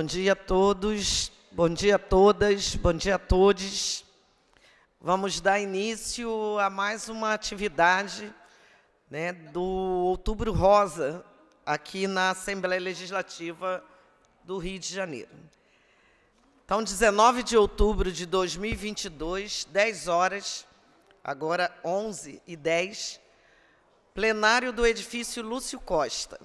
Bom dia a todos, bom dia a todas, bom dia a todos. Vamos dar início a mais uma atividade né, do Outubro Rosa, aqui na Assembleia Legislativa do Rio de Janeiro. Então, 19 de outubro de 2022, 10 horas, agora 11 e 10, plenário do edifício Lúcio Costa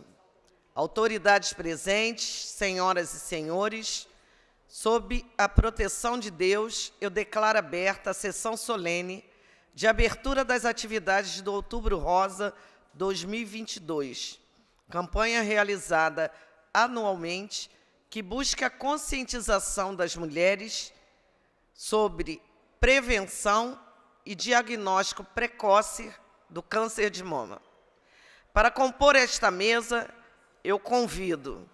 autoridades presentes, senhoras e senhores, sob a proteção de Deus, eu declaro aberta a sessão solene de abertura das atividades do Outubro Rosa 2022, campanha realizada anualmente que busca a conscientização das mulheres sobre prevenção e diagnóstico precoce do câncer de mama. Para compor esta mesa, eu convido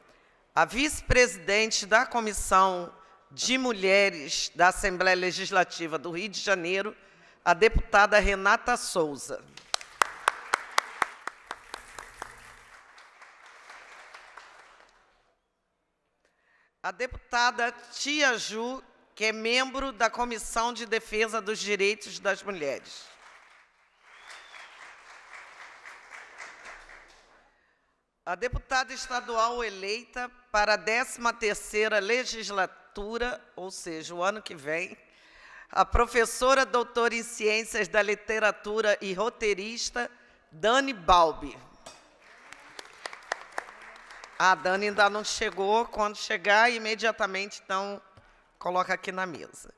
a vice-presidente da Comissão de Mulheres da Assembleia Legislativa do Rio de Janeiro, a deputada Renata Souza. A deputada Tia Ju, que é membro da Comissão de Defesa dos Direitos das Mulheres. A deputada estadual eleita para a 13ª legislatura, ou seja, o ano que vem, a professora doutora em Ciências da Literatura e roteirista Dani Balbi. A Dani ainda não chegou, quando chegar, imediatamente, então, coloca aqui na mesa.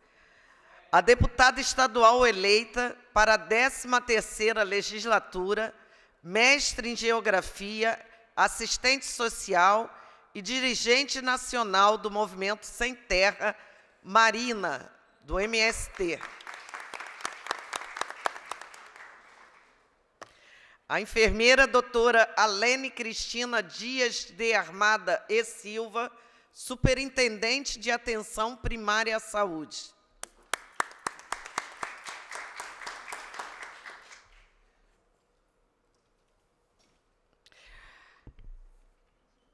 A deputada estadual eleita para a 13ª legislatura, mestre em Geografia assistente social e dirigente nacional do Movimento Sem Terra, Marina, do MST. A enfermeira doutora Alene Cristina Dias de Armada e Silva, superintendente de atenção primária à saúde.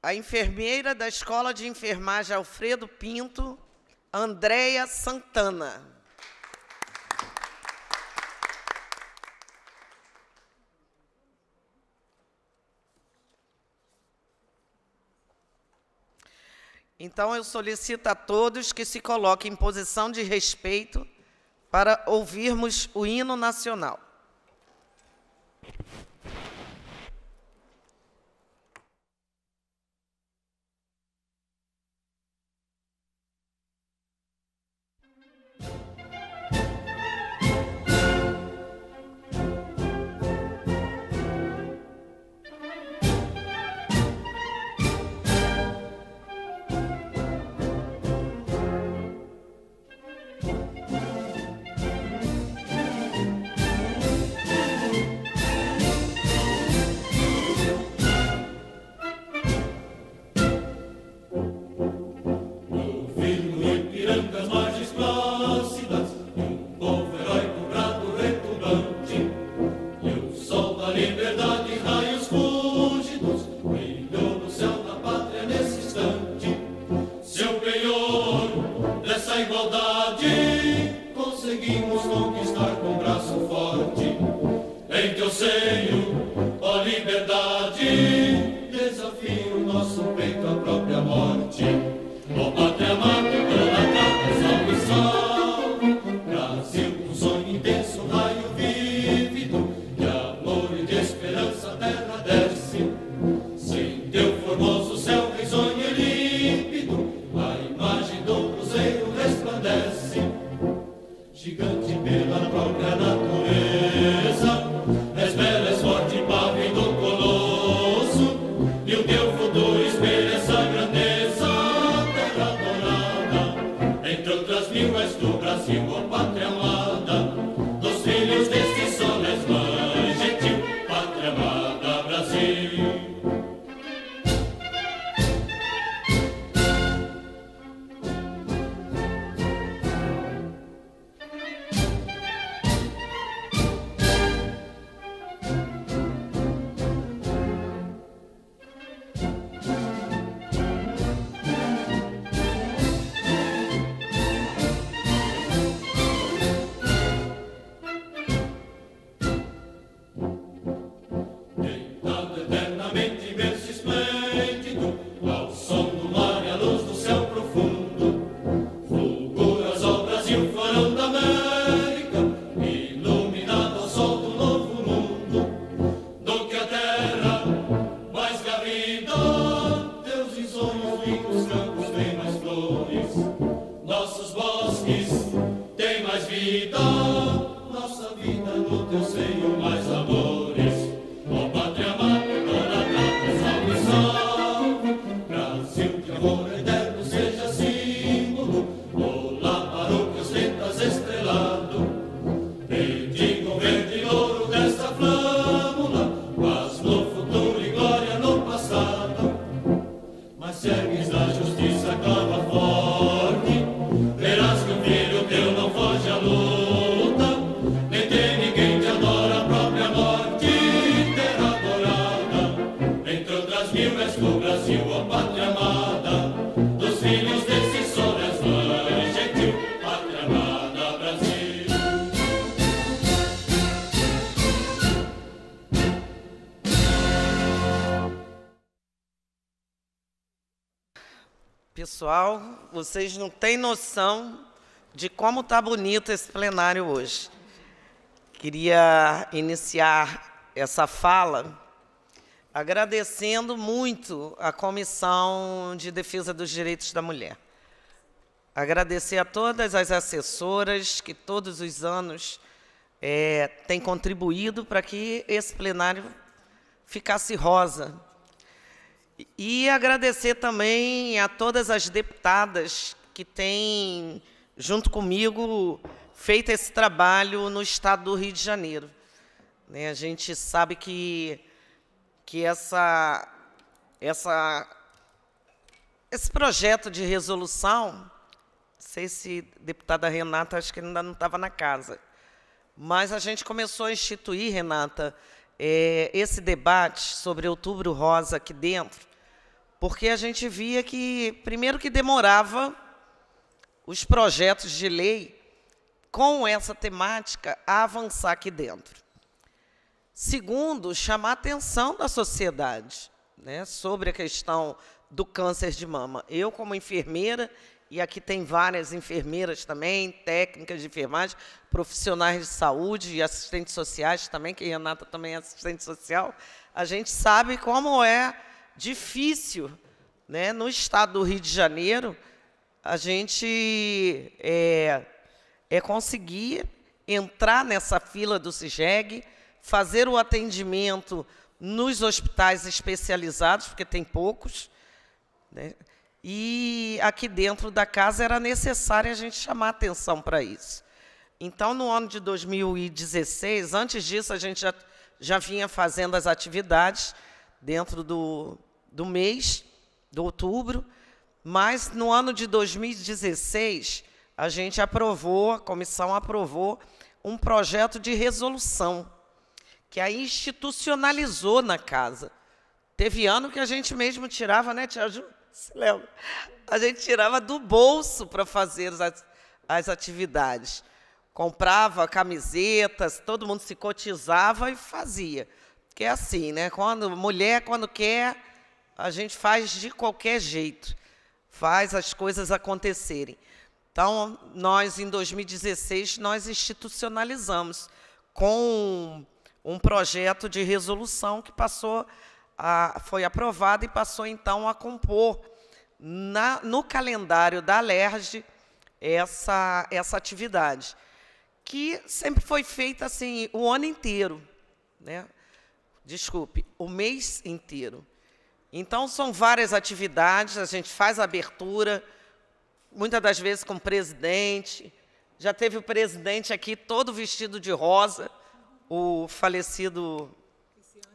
a enfermeira da Escola de Enfermagem Alfredo Pinto, Andréia Santana. Então, eu solicito a todos que se coloquem em posição de respeito para ouvirmos o hino nacional. Vocês não têm noção de como está bonito esse plenário hoje. Queria iniciar essa fala agradecendo muito a Comissão de Defesa dos Direitos da Mulher. Agradecer a todas as assessoras que todos os anos é, têm contribuído para que esse plenário ficasse rosa, e agradecer também a todas as deputadas que têm, junto comigo, feito esse trabalho no estado do Rio de Janeiro. Né, a gente sabe que, que essa, essa, esse projeto de resolução, não sei se deputada Renata, acho que ainda não estava na casa, mas a gente começou a instituir, Renata, eh, esse debate sobre outubro rosa aqui dentro, porque a gente via que, primeiro, que demorava os projetos de lei com essa temática a avançar aqui dentro. Segundo, chamar a atenção da sociedade né, sobre a questão do câncer de mama. Eu, como enfermeira, e aqui tem várias enfermeiras também, técnicas de enfermagem, profissionais de saúde e assistentes sociais também, que a Renata também é assistente social, a gente sabe como é difícil. Né? No estado do Rio de Janeiro, a gente é, é conseguir entrar nessa fila do CIGEG, fazer o atendimento nos hospitais especializados, porque tem poucos, né? e aqui dentro da casa era necessário a gente chamar atenção para isso. Então, no ano de 2016, antes disso, a gente já, já vinha fazendo as atividades dentro do, do mês de outubro, mas no ano de 2016 a gente aprovou, a comissão aprovou um projeto de resolução que a institucionalizou na casa. Teve ano que a gente mesmo tirava, né, Tia Ju? se lembra? A gente tirava do bolso para fazer as, as atividades. Comprava camisetas, todo mundo se cotizava e fazia. Que é assim, né? Quando mulher, quando quer, a gente faz de qualquer jeito, faz as coisas acontecerem. Então, nós, em 2016, nós institucionalizamos com um projeto de resolução que passou, a, foi aprovado e passou, então, a compor na, no calendário da LERJ essa, essa atividade, que sempre foi feita assim o ano inteiro. Né? Desculpe, o mês inteiro. Então, são várias atividades, a gente faz a abertura, muitas das vezes com o presidente. Já teve o presidente aqui todo vestido de rosa, o falecido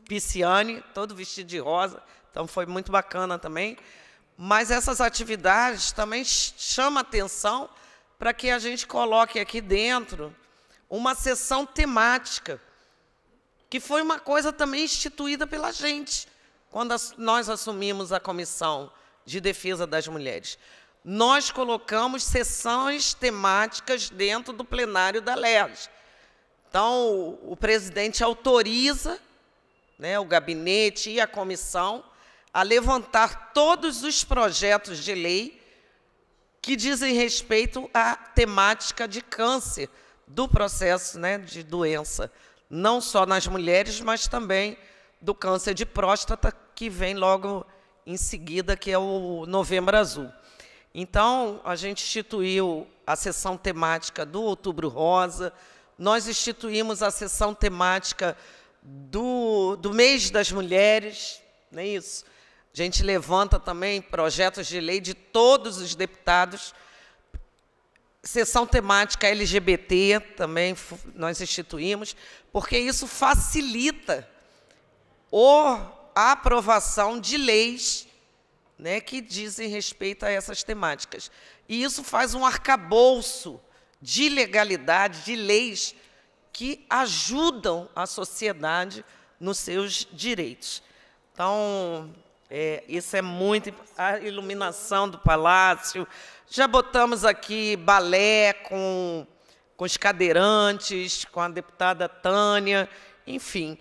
Pisciani, todo vestido de rosa, então foi muito bacana também. Mas essas atividades também chamam atenção para que a gente coloque aqui dentro uma sessão temática, que foi uma coisa também instituída pela gente quando nós assumimos a Comissão de Defesa das Mulheres. Nós colocamos sessões temáticas dentro do plenário da LERJ. Então, o, o presidente autoriza né, o gabinete e a comissão a levantar todos os projetos de lei que dizem respeito à temática de câncer do processo né, de doença, não só nas mulheres, mas também do câncer de próstata, que vem logo em seguida, que é o Novembro Azul. Então, a gente instituiu a sessão temática do Outubro Rosa, nós instituímos a sessão temática do, do mês das mulheres, não é isso? A gente levanta também projetos de lei de todos os deputados. Sessão temática LGBT também nós instituímos, porque isso facilita o aprovação de leis né, que dizem respeito a essas temáticas. E isso faz um arcabouço de legalidade, de leis que ajudam a sociedade nos seus direitos. Então, é, isso é muito. A iluminação do palácio. Já botamos aqui balé com, com os cadeirantes, com a deputada Tânia, enfim.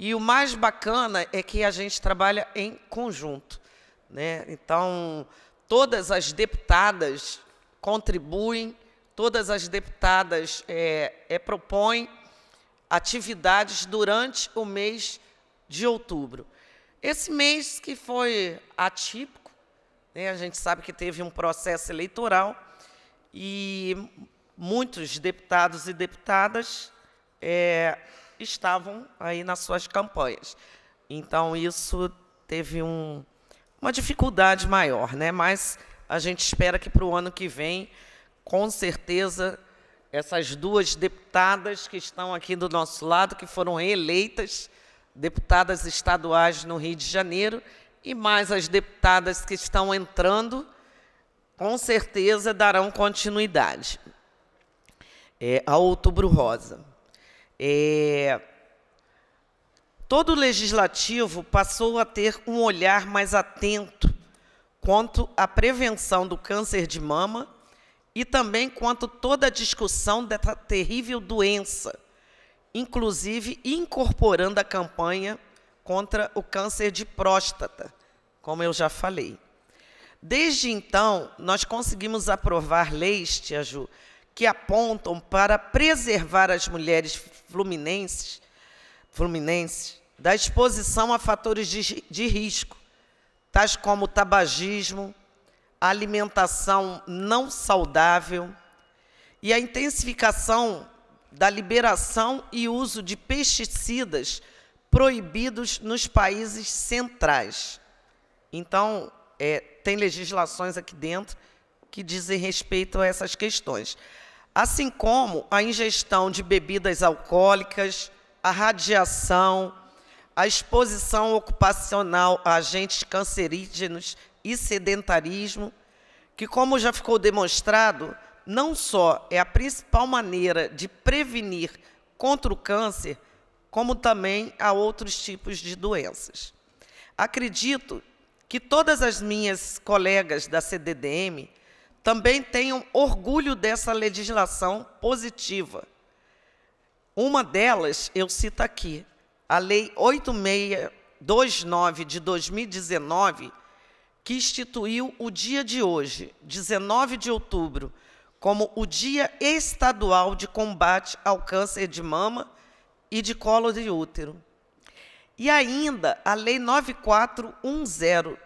E o mais bacana é que a gente trabalha em conjunto. Né? Então, todas as deputadas contribuem, todas as deputadas é, é, propõem atividades durante o mês de outubro. Esse mês que foi atípico, né? a gente sabe que teve um processo eleitoral e muitos deputados e deputadas é, estavam aí nas suas campanhas. Então, isso teve um, uma dificuldade maior, né? mas a gente espera que para o ano que vem, com certeza, essas duas deputadas que estão aqui do nosso lado, que foram eleitas deputadas estaduais no Rio de Janeiro, e mais as deputadas que estão entrando, com certeza darão continuidade é, a Outubro Rosa. É, todo o legislativo passou a ter um olhar mais atento quanto à prevenção do câncer de mama e também quanto toda a discussão dessa terrível doença, inclusive incorporando a campanha contra o câncer de próstata, como eu já falei. Desde então, nós conseguimos aprovar leis, Tia Ju, que apontam para preservar as mulheres fluminenses, fluminenses da exposição a fatores de, de risco, tais como tabagismo, alimentação não saudável e a intensificação da liberação e uso de pesticidas proibidos nos países centrais. Então, é, tem legislações aqui dentro que dizem respeito a essas questões assim como a ingestão de bebidas alcoólicas, a radiação, a exposição ocupacional a agentes cancerígenos e sedentarismo, que, como já ficou demonstrado, não só é a principal maneira de prevenir contra o câncer, como também a outros tipos de doenças. Acredito que todas as minhas colegas da CDDM também tenham orgulho dessa legislação positiva. Uma delas, eu cito aqui, a Lei 8629 de 2019, que instituiu o dia de hoje, 19 de outubro, como o Dia Estadual de Combate ao Câncer de Mama e de Colo de Útero. E ainda a Lei 9410,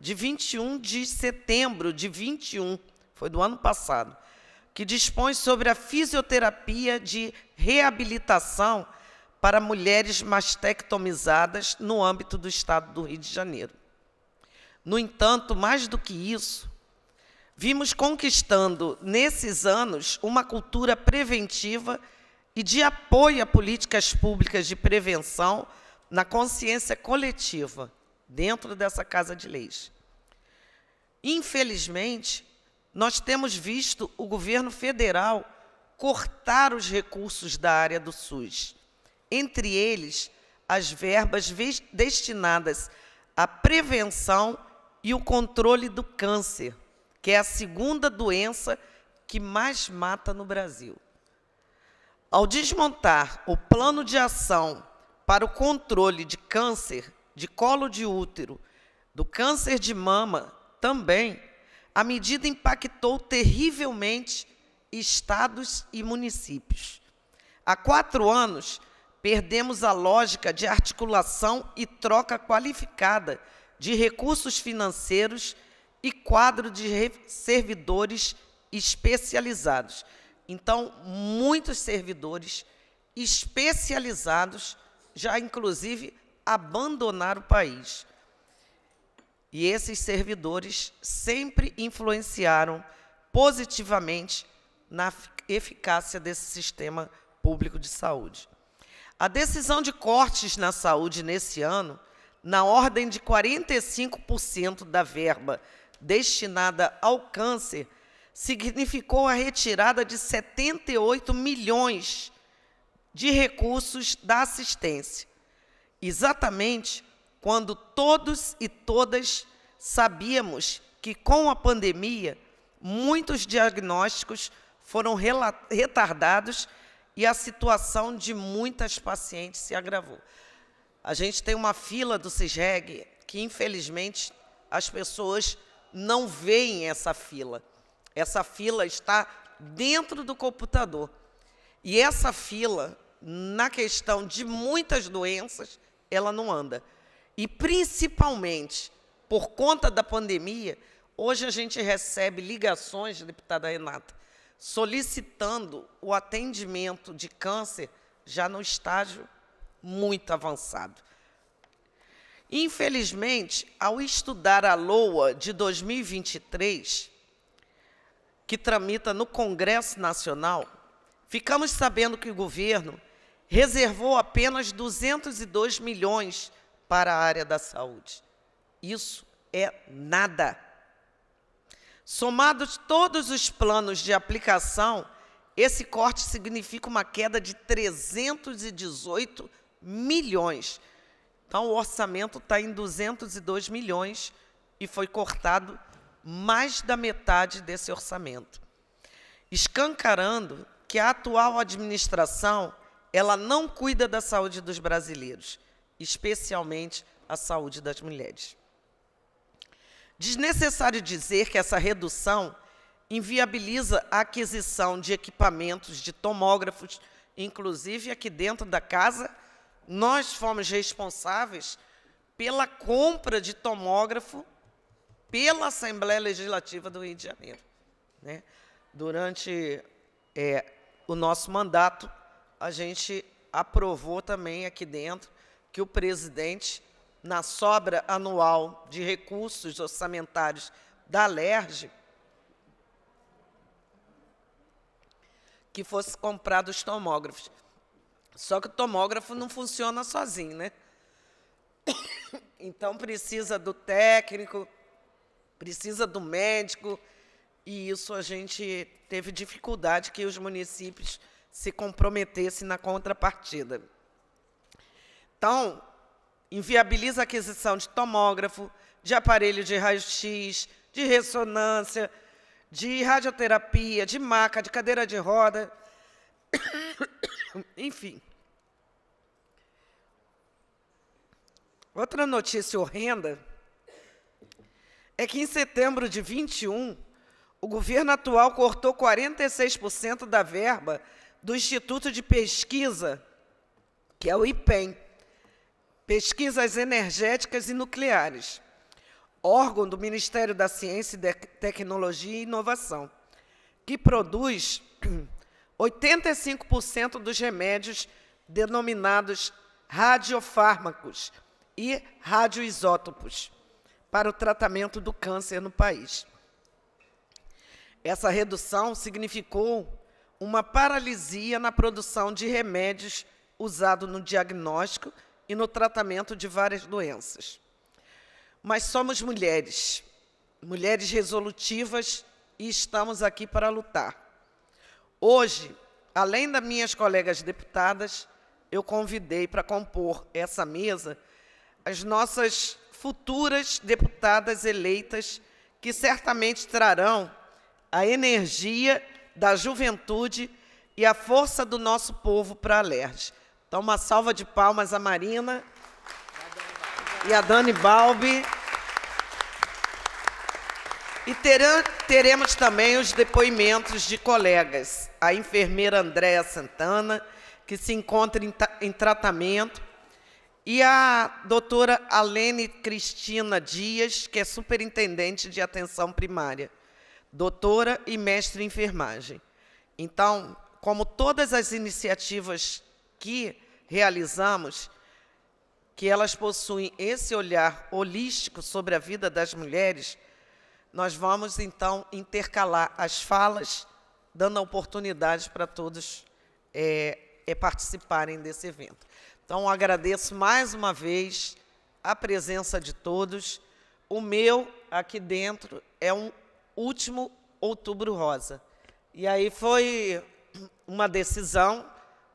de 21 de setembro de 21, foi do ano passado, que dispõe sobre a fisioterapia de reabilitação para mulheres mastectomizadas no âmbito do Estado do Rio de Janeiro. No entanto, mais do que isso, vimos conquistando nesses anos uma cultura preventiva e de apoio a políticas públicas de prevenção na consciência coletiva, dentro dessa Casa de Leis. Infelizmente, nós temos visto o governo federal cortar os recursos da área do SUS, entre eles as verbas destinadas à prevenção e o controle do câncer, que é a segunda doença que mais mata no Brasil. Ao desmontar o plano de ação para o controle de câncer de colo de útero, do câncer de mama também, a medida impactou terrivelmente estados e municípios. Há quatro anos, perdemos a lógica de articulação e troca qualificada de recursos financeiros e quadro de servidores especializados. Então, muitos servidores especializados já, inclusive, abandonaram o país. E esses servidores sempre influenciaram positivamente na eficácia desse sistema público de saúde. A decisão de cortes na saúde nesse ano, na ordem de 45% da verba destinada ao câncer, significou a retirada de 78 milhões de recursos da assistência, exatamente quando todos e todas sabíamos que com a pandemia muitos diagnósticos foram retardados e a situação de muitas pacientes se agravou. A gente tem uma fila do CISREG que, infelizmente, as pessoas não veem essa fila. Essa fila está dentro do computador. E essa fila, na questão de muitas doenças, ela não anda. E principalmente por conta da pandemia, hoje a gente recebe ligações, deputada Renata, solicitando o atendimento de câncer já no estágio muito avançado. Infelizmente, ao estudar a LOA de 2023, que tramita no Congresso Nacional, ficamos sabendo que o governo reservou apenas 202 milhões de para a área da saúde. Isso é nada. Somados todos os planos de aplicação, esse corte significa uma queda de 318 milhões. Então, o orçamento está em 202 milhões e foi cortado mais da metade desse orçamento, escancarando que a atual administração ela não cuida da saúde dos brasileiros especialmente a saúde das mulheres. Desnecessário dizer que essa redução inviabiliza a aquisição de equipamentos de tomógrafos, inclusive aqui dentro da casa, nós fomos responsáveis pela compra de tomógrafo pela Assembleia Legislativa do Rio de Janeiro. Né? Durante é, o nosso mandato, a gente aprovou também aqui dentro que o presidente, na sobra anual de recursos orçamentários da LERJ, que fosse comprado os tomógrafos. Só que o tomógrafo não funciona sozinho, né? Então precisa do técnico, precisa do médico, e isso a gente teve dificuldade que os municípios se comprometessem na contrapartida. Então, inviabiliza a aquisição de tomógrafo, de aparelho de raio-x, de ressonância, de radioterapia, de maca, de cadeira de roda, enfim. Outra notícia horrenda é que em setembro de 21, o governo atual cortou 46% da verba do Instituto de Pesquisa, que é o IPEM, pesquisas energéticas e nucleares, órgão do Ministério da Ciência, Tecnologia e Inovação, que produz 85% dos remédios denominados radiofármacos e radioisótopos para o tratamento do câncer no país. Essa redução significou uma paralisia na produção de remédios usados no diagnóstico e no tratamento de várias doenças. Mas somos mulheres, mulheres resolutivas e estamos aqui para lutar. Hoje, além das minhas colegas deputadas, eu convidei para compor essa mesa as nossas futuras deputadas eleitas, que certamente trarão a energia da juventude e a força do nosso povo para a LERJ. Então, uma salva de palmas à Marina e à Dani Balbi. E teremos também os depoimentos de colegas. A enfermeira Andréa Santana, que se encontra em, em, tratamento, e a doutora Alene Cristina Dias, que é superintendente de atenção primária, doutora e mestre em enfermagem. Então, como todas as iniciativas que realizamos, que elas possuem esse olhar holístico sobre a vida das mulheres, nós vamos então intercalar as falas, dando a oportunidade para todos é, é, participarem desse evento. Então, agradeço mais uma vez a presença de todos. O meu aqui dentro é um último outubro rosa. E aí foi uma decisão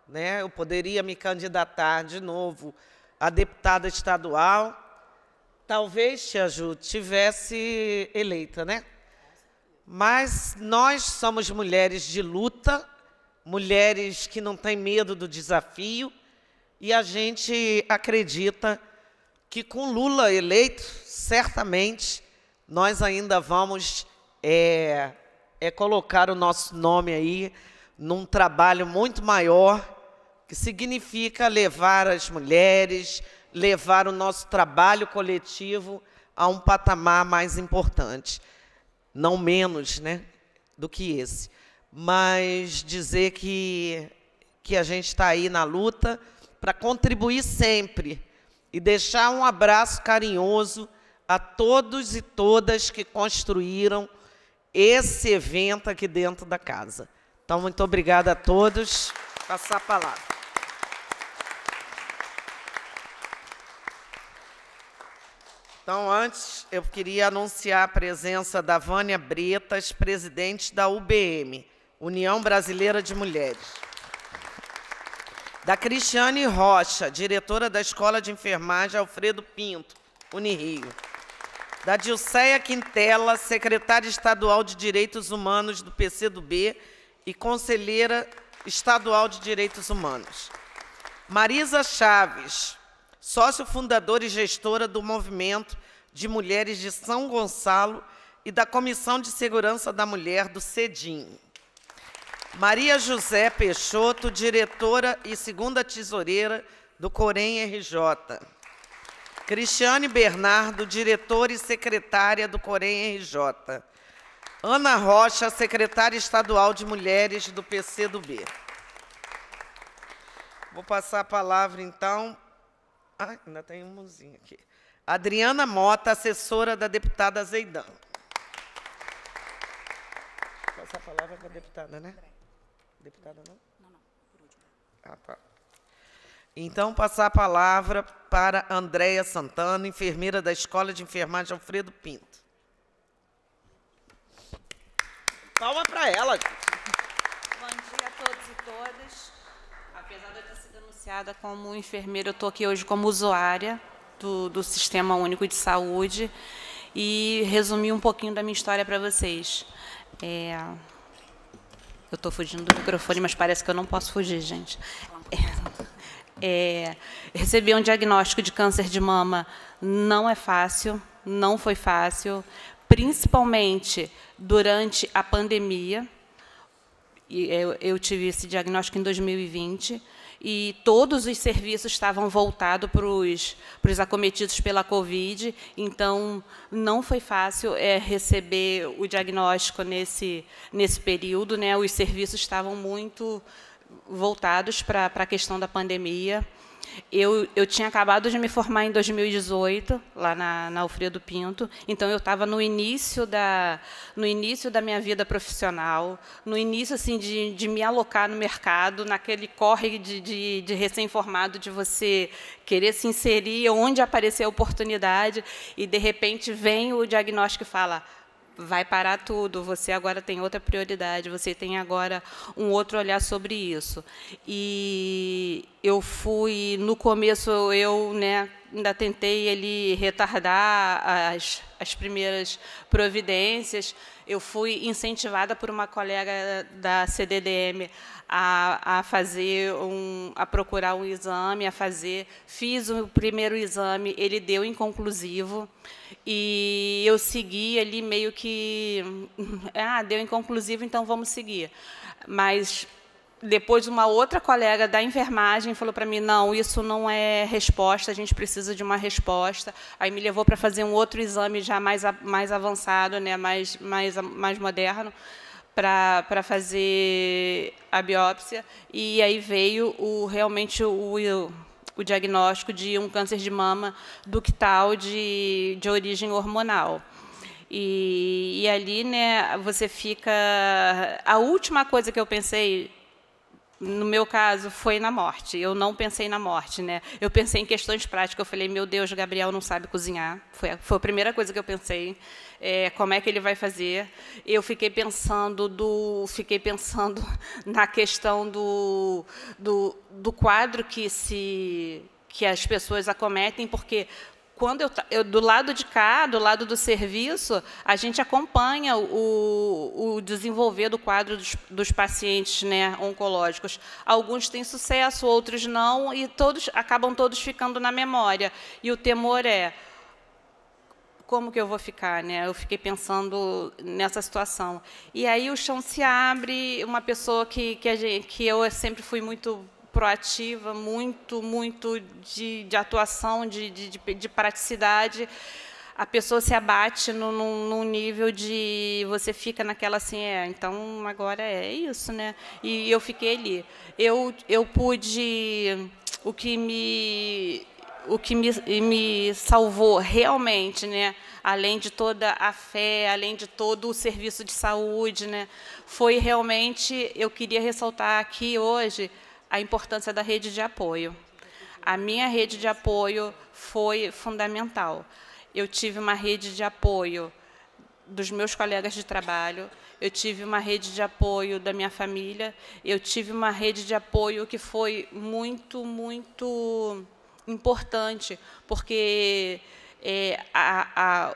né? Eu poderia me candidatar de novo a deputada estadual. Talvez, Tia Ju, tivesse eleita, né? Mas nós somos mulheres de luta, mulheres que não têm medo do desafio, e a gente acredita que com Lula eleito, certamente nós ainda vamos é, é colocar o nosso nome aí num trabalho muito maior que significa levar as mulheres, levar o nosso trabalho coletivo a um patamar mais importante. Não menos né, do que esse. Mas dizer que, que a gente está aí na luta para contribuir sempre e deixar um abraço carinhoso a todos e todas que construíram esse evento aqui dentro da casa. Então, muito obrigada a todos. Passar a palavra. Então, antes, eu queria anunciar a presença da Vânia Bretas, presidente da UBM, União Brasileira de Mulheres. Da Cristiane Rocha, diretora da Escola de Enfermagem Alfredo Pinto, Unirio. Da Dilceia Quintela, secretária estadual de Direitos Humanos do PCdoB e conselheira estadual de Direitos Humanos. Marisa Chaves, sócio fundadora e gestora do Movimento de Mulheres de São Gonçalo e da Comissão de Segurança da Mulher do CEDIM. Maria José Peixoto, diretora e segunda tesoureira do Corém RJ. Cristiane Bernardo, diretora e secretária do Corém RJ. Ana Rocha, secretária estadual de Mulheres do PCdoB. Vou passar a palavra, então, ainda tem um mozinho aqui. Adriana Mota, assessora da deputada Zeidan. a palavra é para a deputada, né? Deputada não? Não, não. Por último. Ah, tá. Então, passar a palavra para Andréia Santana, enfermeira da Escola de Enfermagem Alfredo Pinto. Palma para ela. Gente. Bom dia a todos e todas. Apesar de eu ter sido anunciada como enfermeira, eu estou aqui hoje como usuária do, do Sistema Único de Saúde e resumir um pouquinho da minha história para vocês. É... Eu estou fugindo do microfone, mas parece que eu não posso fugir, gente. É... é um diagnóstico de câncer de mama não é fácil, não foi fácil, principalmente durante a pandemia eu, eu tive esse diagnóstico em 2020 e todos os serviços estavam voltados para os acometidos pela Covid, então não foi fácil é, receber o diagnóstico nesse, nesse período. Né? Os serviços estavam muito voltados para, para a questão da pandemia. Eu, eu tinha acabado de me formar em 2018, lá na, na Alfredo Pinto, então eu estava no início da no início da minha vida profissional, no início assim de, de me alocar no mercado, naquele corre de, de, de recém-formado de você querer se inserir onde aparecer a oportunidade, e de repente vem o diagnóstico e fala: vai parar tudo, você agora tem outra prioridade, você tem agora um outro olhar sobre isso. E eu fui, no começo, eu né, ainda tentei ele retardar as, as primeiras providências, eu fui incentivada por uma colega da CDDM a, a fazer um, a procurar um exame, a fazer, fiz o primeiro exame, ele deu inconclusivo e eu segui ali meio que, ah, deu inconclusivo, então vamos seguir, mas depois uma outra colega da enfermagem falou para mim não isso não é resposta a gente precisa de uma resposta aí me levou para fazer um outro exame já mais mais avançado né mais mais mais moderno para fazer a biópsia e aí veio o realmente o, o diagnóstico de um câncer de mama ductal de, de origem hormonal. E, e ali, né, você fica. A última coisa que eu pensei no meu caso, foi na morte. Eu não pensei na morte, né? Eu pensei em questões práticas. Eu falei, meu Deus, Gabriel não sabe cozinhar. Foi a, foi a primeira coisa que eu pensei é, como é que ele vai fazer. Eu fiquei pensando do, fiquei pensando na questão do, do, do quadro que se que as pessoas acometem, porque quando eu, eu, do lado de cá, do lado do serviço, a gente acompanha o, o desenvolver do quadro dos, dos pacientes né, oncológicos. Alguns têm sucesso, outros não, e todos acabam todos ficando na memória. E o temor é como que eu vou ficar, né? Eu fiquei pensando nessa situação. E aí o chão se abre, uma pessoa que que, gente, que eu sempre fui muito proativa, muito, muito de, de atuação, de, de, de, praticidade. A pessoa se abate num, no nível de você fica naquela assim, é, então agora é isso, né? E eu fiquei ali. Eu, eu pude. O que me o que me, me salvou realmente, né, além de toda a fé, além de todo o serviço de saúde, né, foi realmente, eu queria ressaltar aqui hoje, a importância da rede de apoio. A minha rede de apoio foi fundamental. Eu tive uma rede de apoio dos meus colegas de trabalho, eu tive uma rede de apoio da minha família, eu tive uma rede de apoio que foi muito, muito importante, porque é, a, a,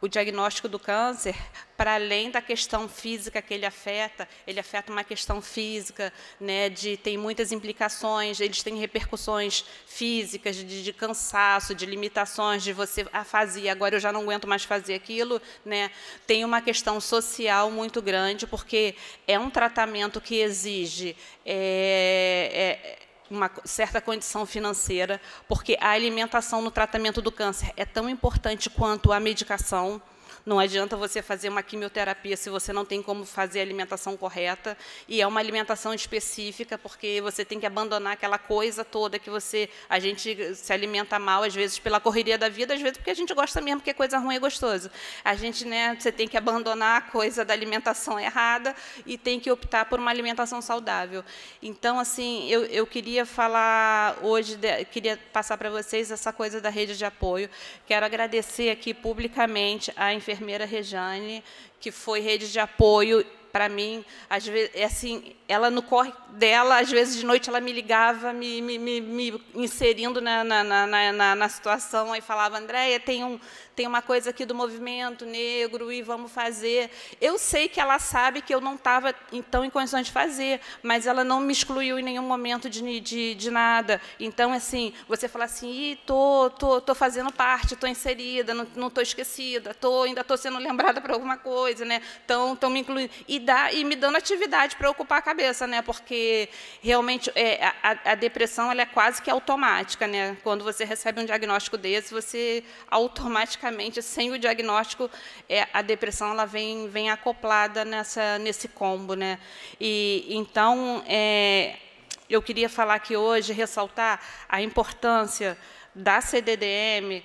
o diagnóstico do câncer, para além da questão física que ele afeta, ele afeta uma questão física, né, de tem muitas implicações, eles têm repercussões físicas, de, de cansaço, de limitações, de você a ah, fazer, agora eu já não aguento mais fazer aquilo, né. Tem uma questão social muito grande, porque é um tratamento que exige é, é, uma certa condição financeira, porque a alimentação no tratamento do câncer é tão importante quanto a medicação, não adianta você fazer uma quimioterapia se você não tem como fazer a alimentação correta, e é uma alimentação específica, porque você tem que abandonar aquela coisa toda que você. A gente se alimenta mal, às vezes pela correria da vida, às vezes porque a gente gosta mesmo, porque coisa ruim é gostoso. A gente, né, você tem que abandonar a coisa da alimentação errada e tem que optar por uma alimentação saudável. Então, assim, eu, eu queria falar hoje, de, queria passar para vocês essa coisa da rede de apoio. Quero agradecer aqui publicamente a enfermagem enfermeira Rejane, que foi rede de apoio para mim, às vezes, é assim, ela no corre dela, às vezes de noite ela me ligava, me, me, me, me inserindo na, na, na, na, na situação, e falava, Andréia, tem um, tem uma coisa aqui do movimento negro e vamos fazer. Eu sei que ela sabe que eu não estava, então, em condições de fazer, mas ela não me excluiu em nenhum momento de, de, de nada. Então, assim, você fala assim, estou tô, tô, tô fazendo parte, estou inserida, não estou esquecida, tô, ainda estou sendo lembrada para alguma coisa, né? Estão me incluindo. E, dá, e me dando atividade para ocupar a cabeça, né? Porque realmente é, a, a, depressão ela é quase que automática, né? Quando você recebe um diagnóstico desse, você automaticamente sem o diagnóstico, é, a depressão ela vem, vem acoplada nessa, nesse combo. Né? E, então, é, eu queria falar aqui hoje, ressaltar a importância da CDDM,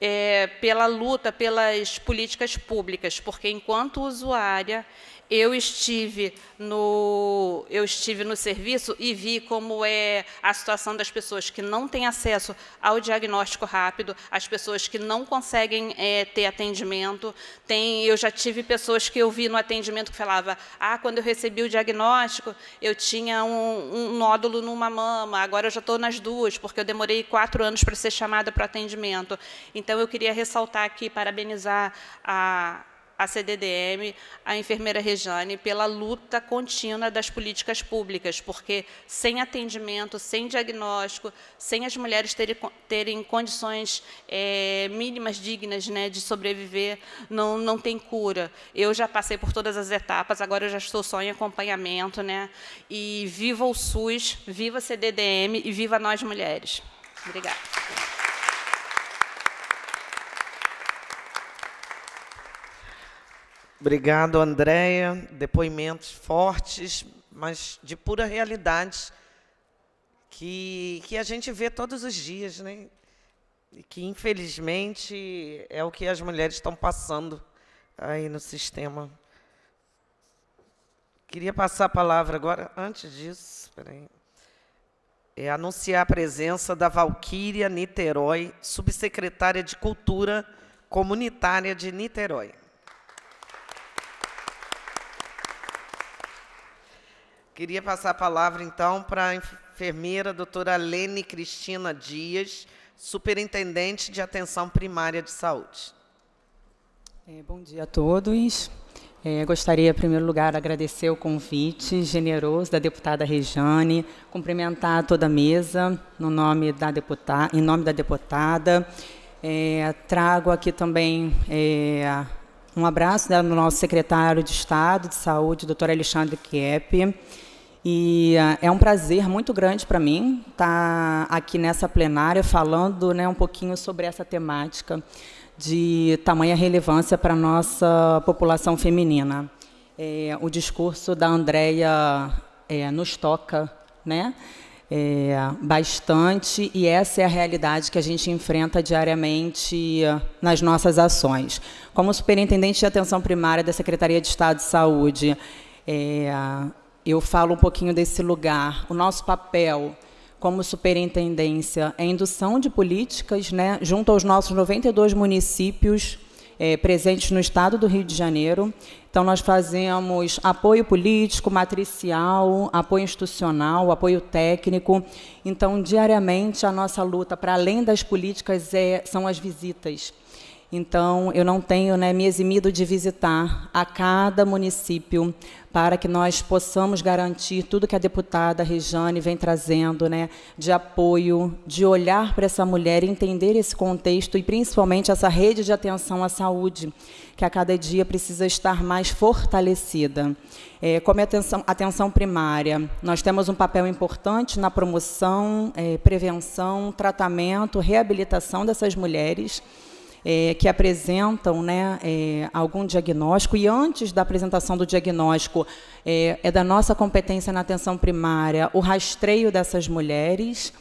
é, pela luta pelas políticas públicas, porque enquanto usuária eu estive no eu estive no serviço e vi como é a situação das pessoas que não têm acesso ao diagnóstico rápido, as pessoas que não conseguem é, ter atendimento. Tem, eu já tive pessoas que eu vi no atendimento que falava: ah, quando eu recebi o diagnóstico, eu tinha um, um nódulo numa mama, agora eu já estou nas duas, porque eu demorei quatro anos para ser chamada para atendimento. Então eu queria ressaltar aqui, parabenizar a a CDDM, a enfermeira Rejane, pela luta contínua das políticas públicas, porque sem atendimento, sem diagnóstico, sem as mulheres terem, terem condições é, mínimas dignas né, de sobreviver, não, não tem cura. Eu já passei por todas as etapas, agora eu já estou só em acompanhamento. Né, e viva o SUS, viva a CDDM e viva nós mulheres. Obrigada. Obrigado, Andréia. Depoimentos fortes, mas de pura realidade que, que a gente vê todos os dias, né? E que, infelizmente, é o que as mulheres estão passando aí no sistema. Queria passar a palavra agora, antes disso, peraí. É anunciar a presença da Valquíria Niterói, subsecretária de Cultura Comunitária de Niterói. Queria passar a palavra, então, para a enfermeira doutora Lene Cristina Dias, superintendente de atenção primária de saúde. É, bom dia a todos. É, gostaria, em primeiro lugar, agradecer o convite generoso da deputada Rejane, cumprimentar toda a mesa no nome da deputada, em nome da deputada. É, trago aqui também é, um abraço né, do nosso secretário de Estado de Saúde, doutor Alexandre Kiepp. E ah, é um prazer muito grande para mim estar tá aqui nessa plenária falando né, um pouquinho sobre essa temática de tamanha relevância para a nossa população feminina. É, o discurso da Andrea é, nos toca né, é, bastante e essa é a realidade que a gente enfrenta diariamente nas nossas ações. Como superintendente de atenção primária da Secretaria de Estado de Saúde, é, eu falo um pouquinho desse lugar, o nosso papel como superintendência é indução de políticas, né, junto aos nossos 92 municípios é, presentes no estado do Rio de Janeiro. Então, nós fazemos apoio político, matricial, apoio institucional, apoio técnico. Então, diariamente, a nossa luta, para além das políticas, é, são as visitas. Então, eu não tenho né, me eximido de visitar a cada município para que nós possamos garantir tudo que a deputada Rejane vem trazendo, né, de apoio, de olhar para essa mulher, entender esse contexto e principalmente essa rede de atenção à saúde, que a cada dia precisa estar mais fortalecida. É, como é atenção, atenção primária, nós temos um papel importante na promoção, é, prevenção, tratamento, reabilitação dessas mulheres é, que apresentam né, é, algum diagnóstico, e antes da apresentação do diagnóstico, é, é da nossa competência na atenção primária o rastreio dessas mulheres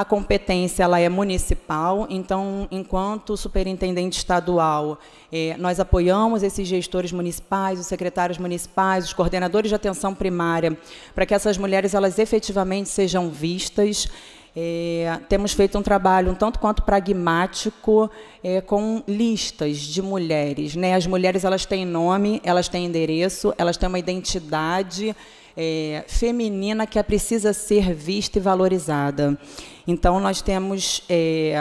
a competência ela é municipal, então, enquanto superintendente estadual, eh, nós apoiamos esses gestores municipais, os secretários municipais, os coordenadores de atenção primária, para que essas mulheres elas efetivamente sejam vistas. É, temos feito um trabalho um tanto quanto pragmático é, com listas de mulheres. Né? As mulheres elas têm nome, elas têm endereço, elas têm uma identidade é, feminina que é precisa ser vista e valorizada. Então, nós temos é,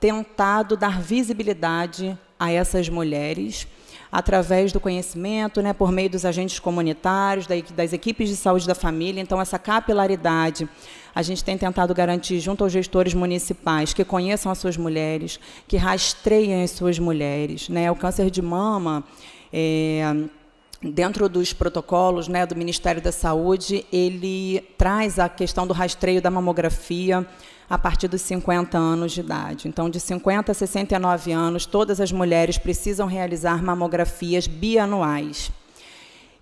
tentado dar visibilidade a essas mulheres através do conhecimento, né, por meio dos agentes comunitários, das equipes de saúde da família. Então, essa capilaridade a gente tem tentado garantir junto aos gestores municipais que conheçam as suas mulheres, que rastreiem as suas mulheres. Né? O câncer de mama. É, dentro dos protocolos né, do Ministério da Saúde, ele traz a questão do rastreio da mamografia a partir dos 50 anos de idade. Então, de 50 a 69 anos, todas as mulheres precisam realizar mamografias bianuais.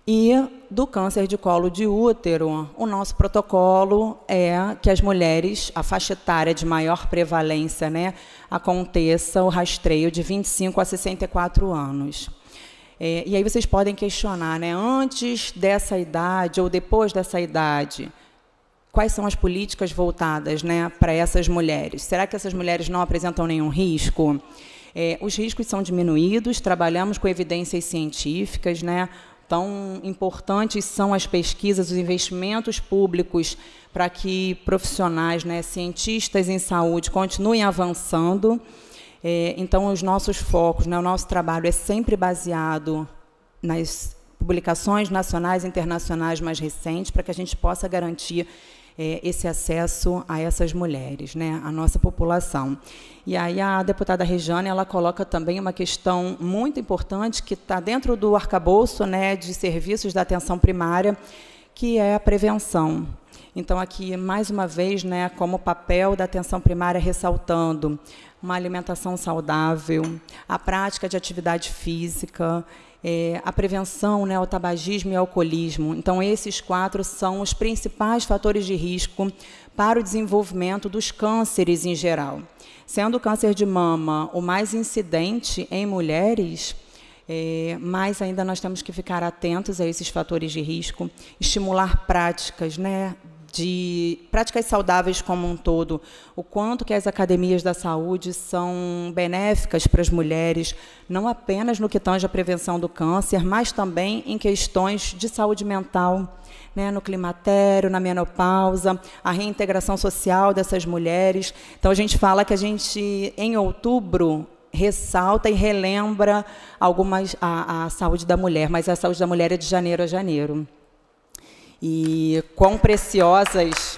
E do câncer de colo de útero, o nosso protocolo é que as mulheres, a faixa etária de maior prevalência, né, aconteça o rastreio de 25 a 64 anos. É, e aí vocês podem questionar, né? Antes dessa idade ou depois dessa idade, quais são as políticas voltadas, né, para essas mulheres? Será que essas mulheres não apresentam nenhum risco? É, os riscos são diminuídos, trabalhamos com evidências científicas, né? Tão importantes são as pesquisas, os investimentos públicos para que profissionais, né, cientistas em saúde continuem avançando. É, então, os nossos focos, né, o nosso trabalho é sempre baseado nas publicações nacionais e internacionais mais recentes, para que a gente possa garantir é, esse acesso a essas mulheres, né, a nossa população. E aí a deputada Rejane ela coloca também uma questão muito importante que está dentro do arcabouço né, de serviços da atenção primária, que é a prevenção. Então, aqui, mais uma vez, né, como o papel da atenção primária ressaltando uma alimentação saudável, a prática de atividade física, é, a prevenção né, ao tabagismo e ao alcoolismo. Então, esses quatro são os principais fatores de risco para o desenvolvimento dos cânceres em geral. Sendo o câncer de mama o mais incidente em mulheres, é, mas ainda nós temos que ficar atentos a esses fatores de risco, estimular práticas né, de práticas saudáveis como um todo, o quanto que as academias da saúde são benéficas para as mulheres, não apenas no que tange a prevenção do câncer, mas também em questões de saúde mental, né, no climatério, na menopausa, a reintegração social dessas mulheres. Então a gente fala que a gente em outubro ressalta e relembra algumas a, a saúde da mulher, mas a saúde da mulher é de janeiro a janeiro. E quão preciosas.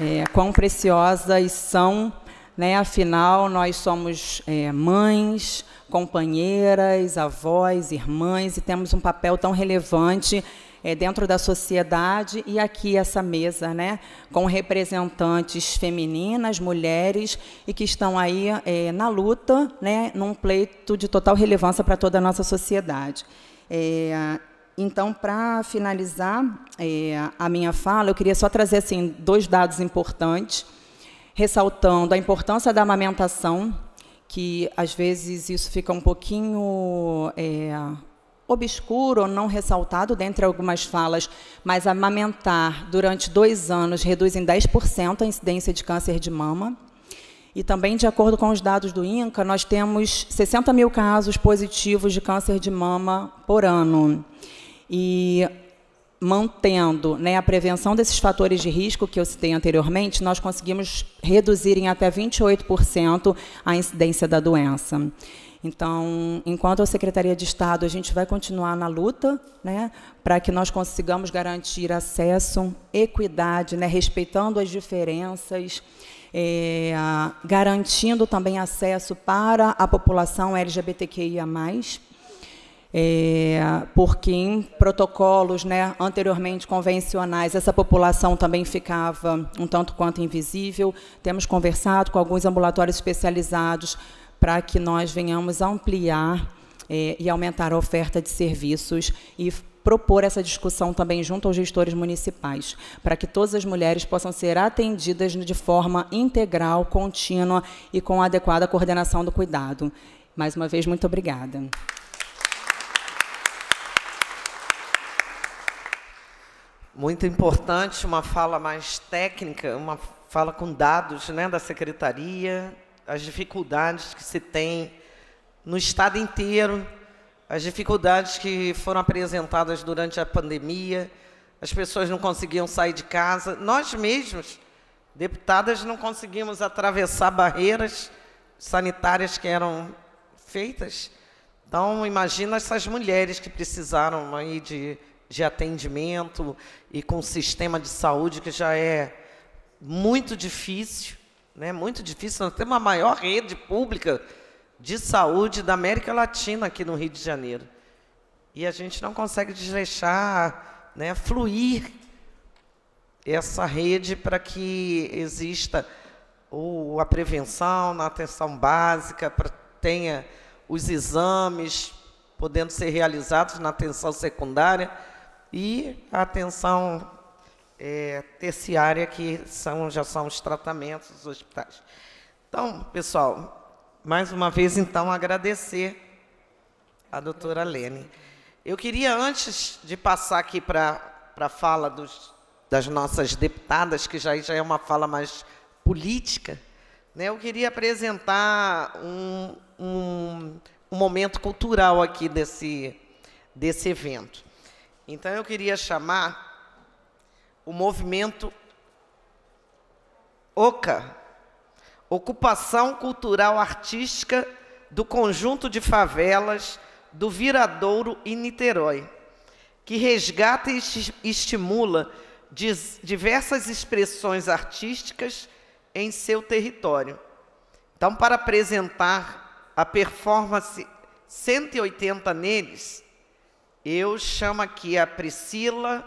É, quão preciosas são, né? afinal, nós somos é, mães, companheiras, avós, irmãs, e temos um papel tão relevante é, dentro da sociedade e aqui essa mesa, né, com representantes femininas, mulheres e que estão aí é, na luta, né, num pleito de total relevância para toda a nossa sociedade. É, então, para finalizar é, a minha fala, eu queria só trazer assim dois dados importantes, ressaltando a importância da amamentação, que às vezes isso fica um pouquinho é, obscuro ou não ressaltado dentre algumas falas, mas amamentar durante dois anos reduz em 10% a incidência de câncer de mama. E também, de acordo com os dados do INCA, nós temos 60 mil casos positivos de câncer de mama por ano. E mantendo né, a prevenção desses fatores de risco que eu citei anteriormente, nós conseguimos reduzir em até 28% a incidência da doença. Então, enquanto a Secretaria de Estado, a gente vai continuar na luta né, para que nós consigamos garantir acesso, equidade, né, respeitando as diferenças, é, garantindo também acesso para a população LGBTQIA, é, porque em protocolos né, anteriormente convencionais, essa população também ficava um tanto quanto invisível. Temos conversado com alguns ambulatórios especializados para que nós venhamos ampliar é, e aumentar a oferta de serviços e propor essa discussão também junto aos gestores municipais, para que todas as mulheres possam ser atendidas de forma integral, contínua e com adequada coordenação do cuidado. Mais uma vez, muito obrigada. muito importante, uma fala mais técnica, uma fala com dados né, da secretaria, as dificuldades que se tem no estado inteiro, as dificuldades que foram apresentadas durante a pandemia, as pessoas não conseguiam sair de casa, nós mesmos, deputadas, não conseguimos atravessar barreiras sanitárias que eram feitas. Então, imagina essas mulheres que precisaram aí de de atendimento e com um sistema de saúde que já é muito difícil, né? Muito difícil. Nós temos a maior rede pública de saúde da América Latina aqui no Rio de Janeiro. E a gente não consegue desleixar, né, fluir essa rede para que exista o, a prevenção na atenção básica, para tenha os exames podendo ser realizados na atenção secundária e a atenção é, terciária, que são, já são os tratamentos, os hospitais. Então, pessoal, mais uma vez, então, agradecer a doutora Lene. Eu queria, antes de passar aqui para a fala dos, das nossas deputadas, que já, já é uma fala mais política, né, eu queria apresentar um, um, um momento cultural aqui desse, desse evento. Então eu queria chamar o movimento OCA, Ocupação Cultural Artística do Conjunto de Favelas do Viradouro e Niterói, que resgata e estimula diversas expressões artísticas em seu território. Então, para apresentar a performance 180 neles, eu chamo aqui a Priscila,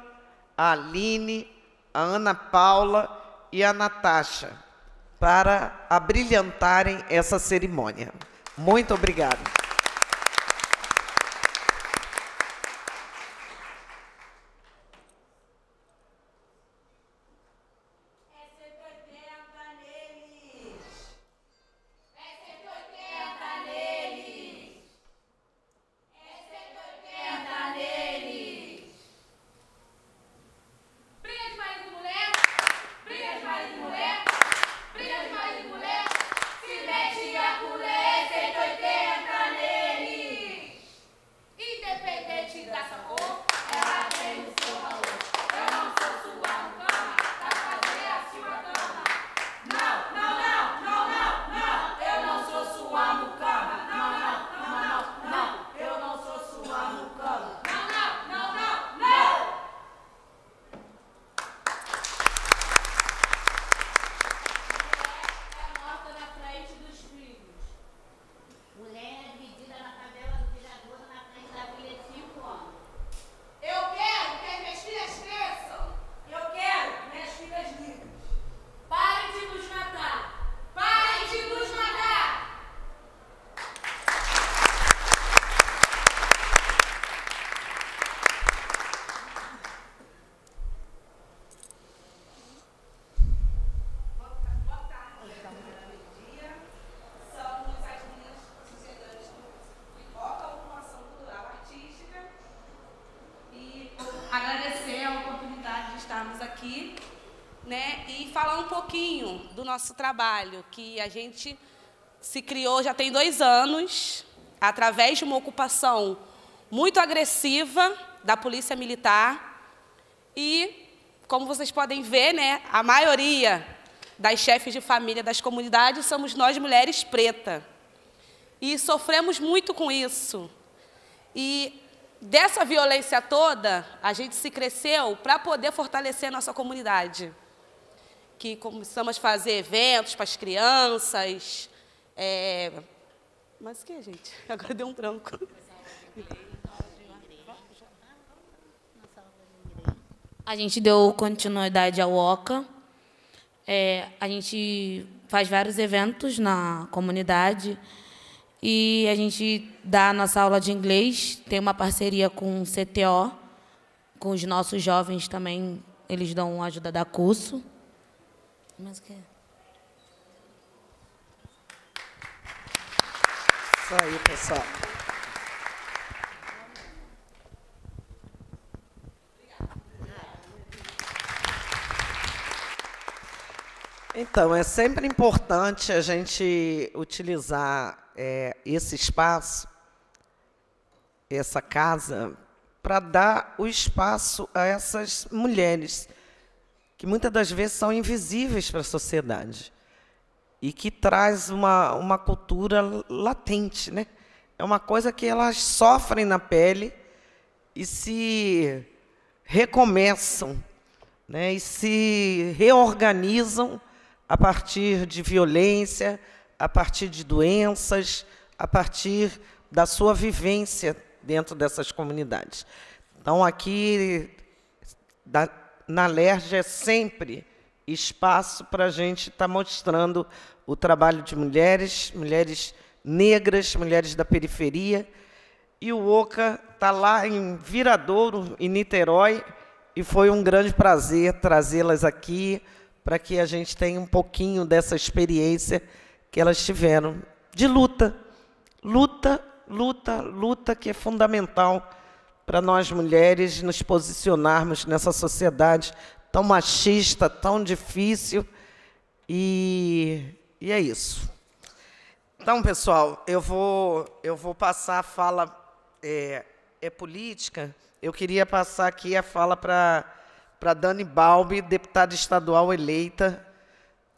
a Aline, a Ana Paula e a Natasha para abrilhantarem essa cerimônia. Muito obrigada. nosso trabalho, que a gente se criou já tem dois anos, através de uma ocupação muito agressiva da Polícia Militar. E, como vocês podem ver, né, a maioria das chefes de família das comunidades somos nós mulheres pretas. E sofremos muito com isso. E dessa violência toda, a gente se cresceu para poder fortalecer a nossa comunidade que começamos a fazer eventos para as crianças. É... Mas o que, gente? Agora deu um branco. A gente deu continuidade ao OCA. É, a gente faz vários eventos na comunidade e a gente dá a nossa aula de inglês. Tem uma parceria com o CTO, com os nossos jovens também. Eles dão ajuda a dar curso. Mas que... Isso aí, pessoal. Então, é sempre importante a gente utilizar é, esse espaço, essa casa, para dar o espaço a essas mulheres que muitas das vezes são invisíveis para a sociedade e que traz uma, uma cultura latente, né? É uma coisa que elas sofrem na pele e se recomeçam, né? E se reorganizam a partir de violência, a partir de doenças, a partir da sua vivência dentro dessas comunidades. Então aqui da, na LERJ é sempre espaço para a gente estar tá mostrando o trabalho de mulheres, mulheres negras, mulheres da periferia. E o Oca está lá em Viradouro, em Niterói, e foi um grande prazer trazê-las aqui para que a gente tenha um pouquinho dessa experiência que elas tiveram de luta. Luta, luta, luta, que é fundamental para nós mulheres nos posicionarmos nessa sociedade tão machista, tão difícil. E, e é isso. Então, pessoal, eu vou, eu vou passar a fala. É, é política. Eu queria passar aqui a fala para Dani Balbi, deputada estadual eleita,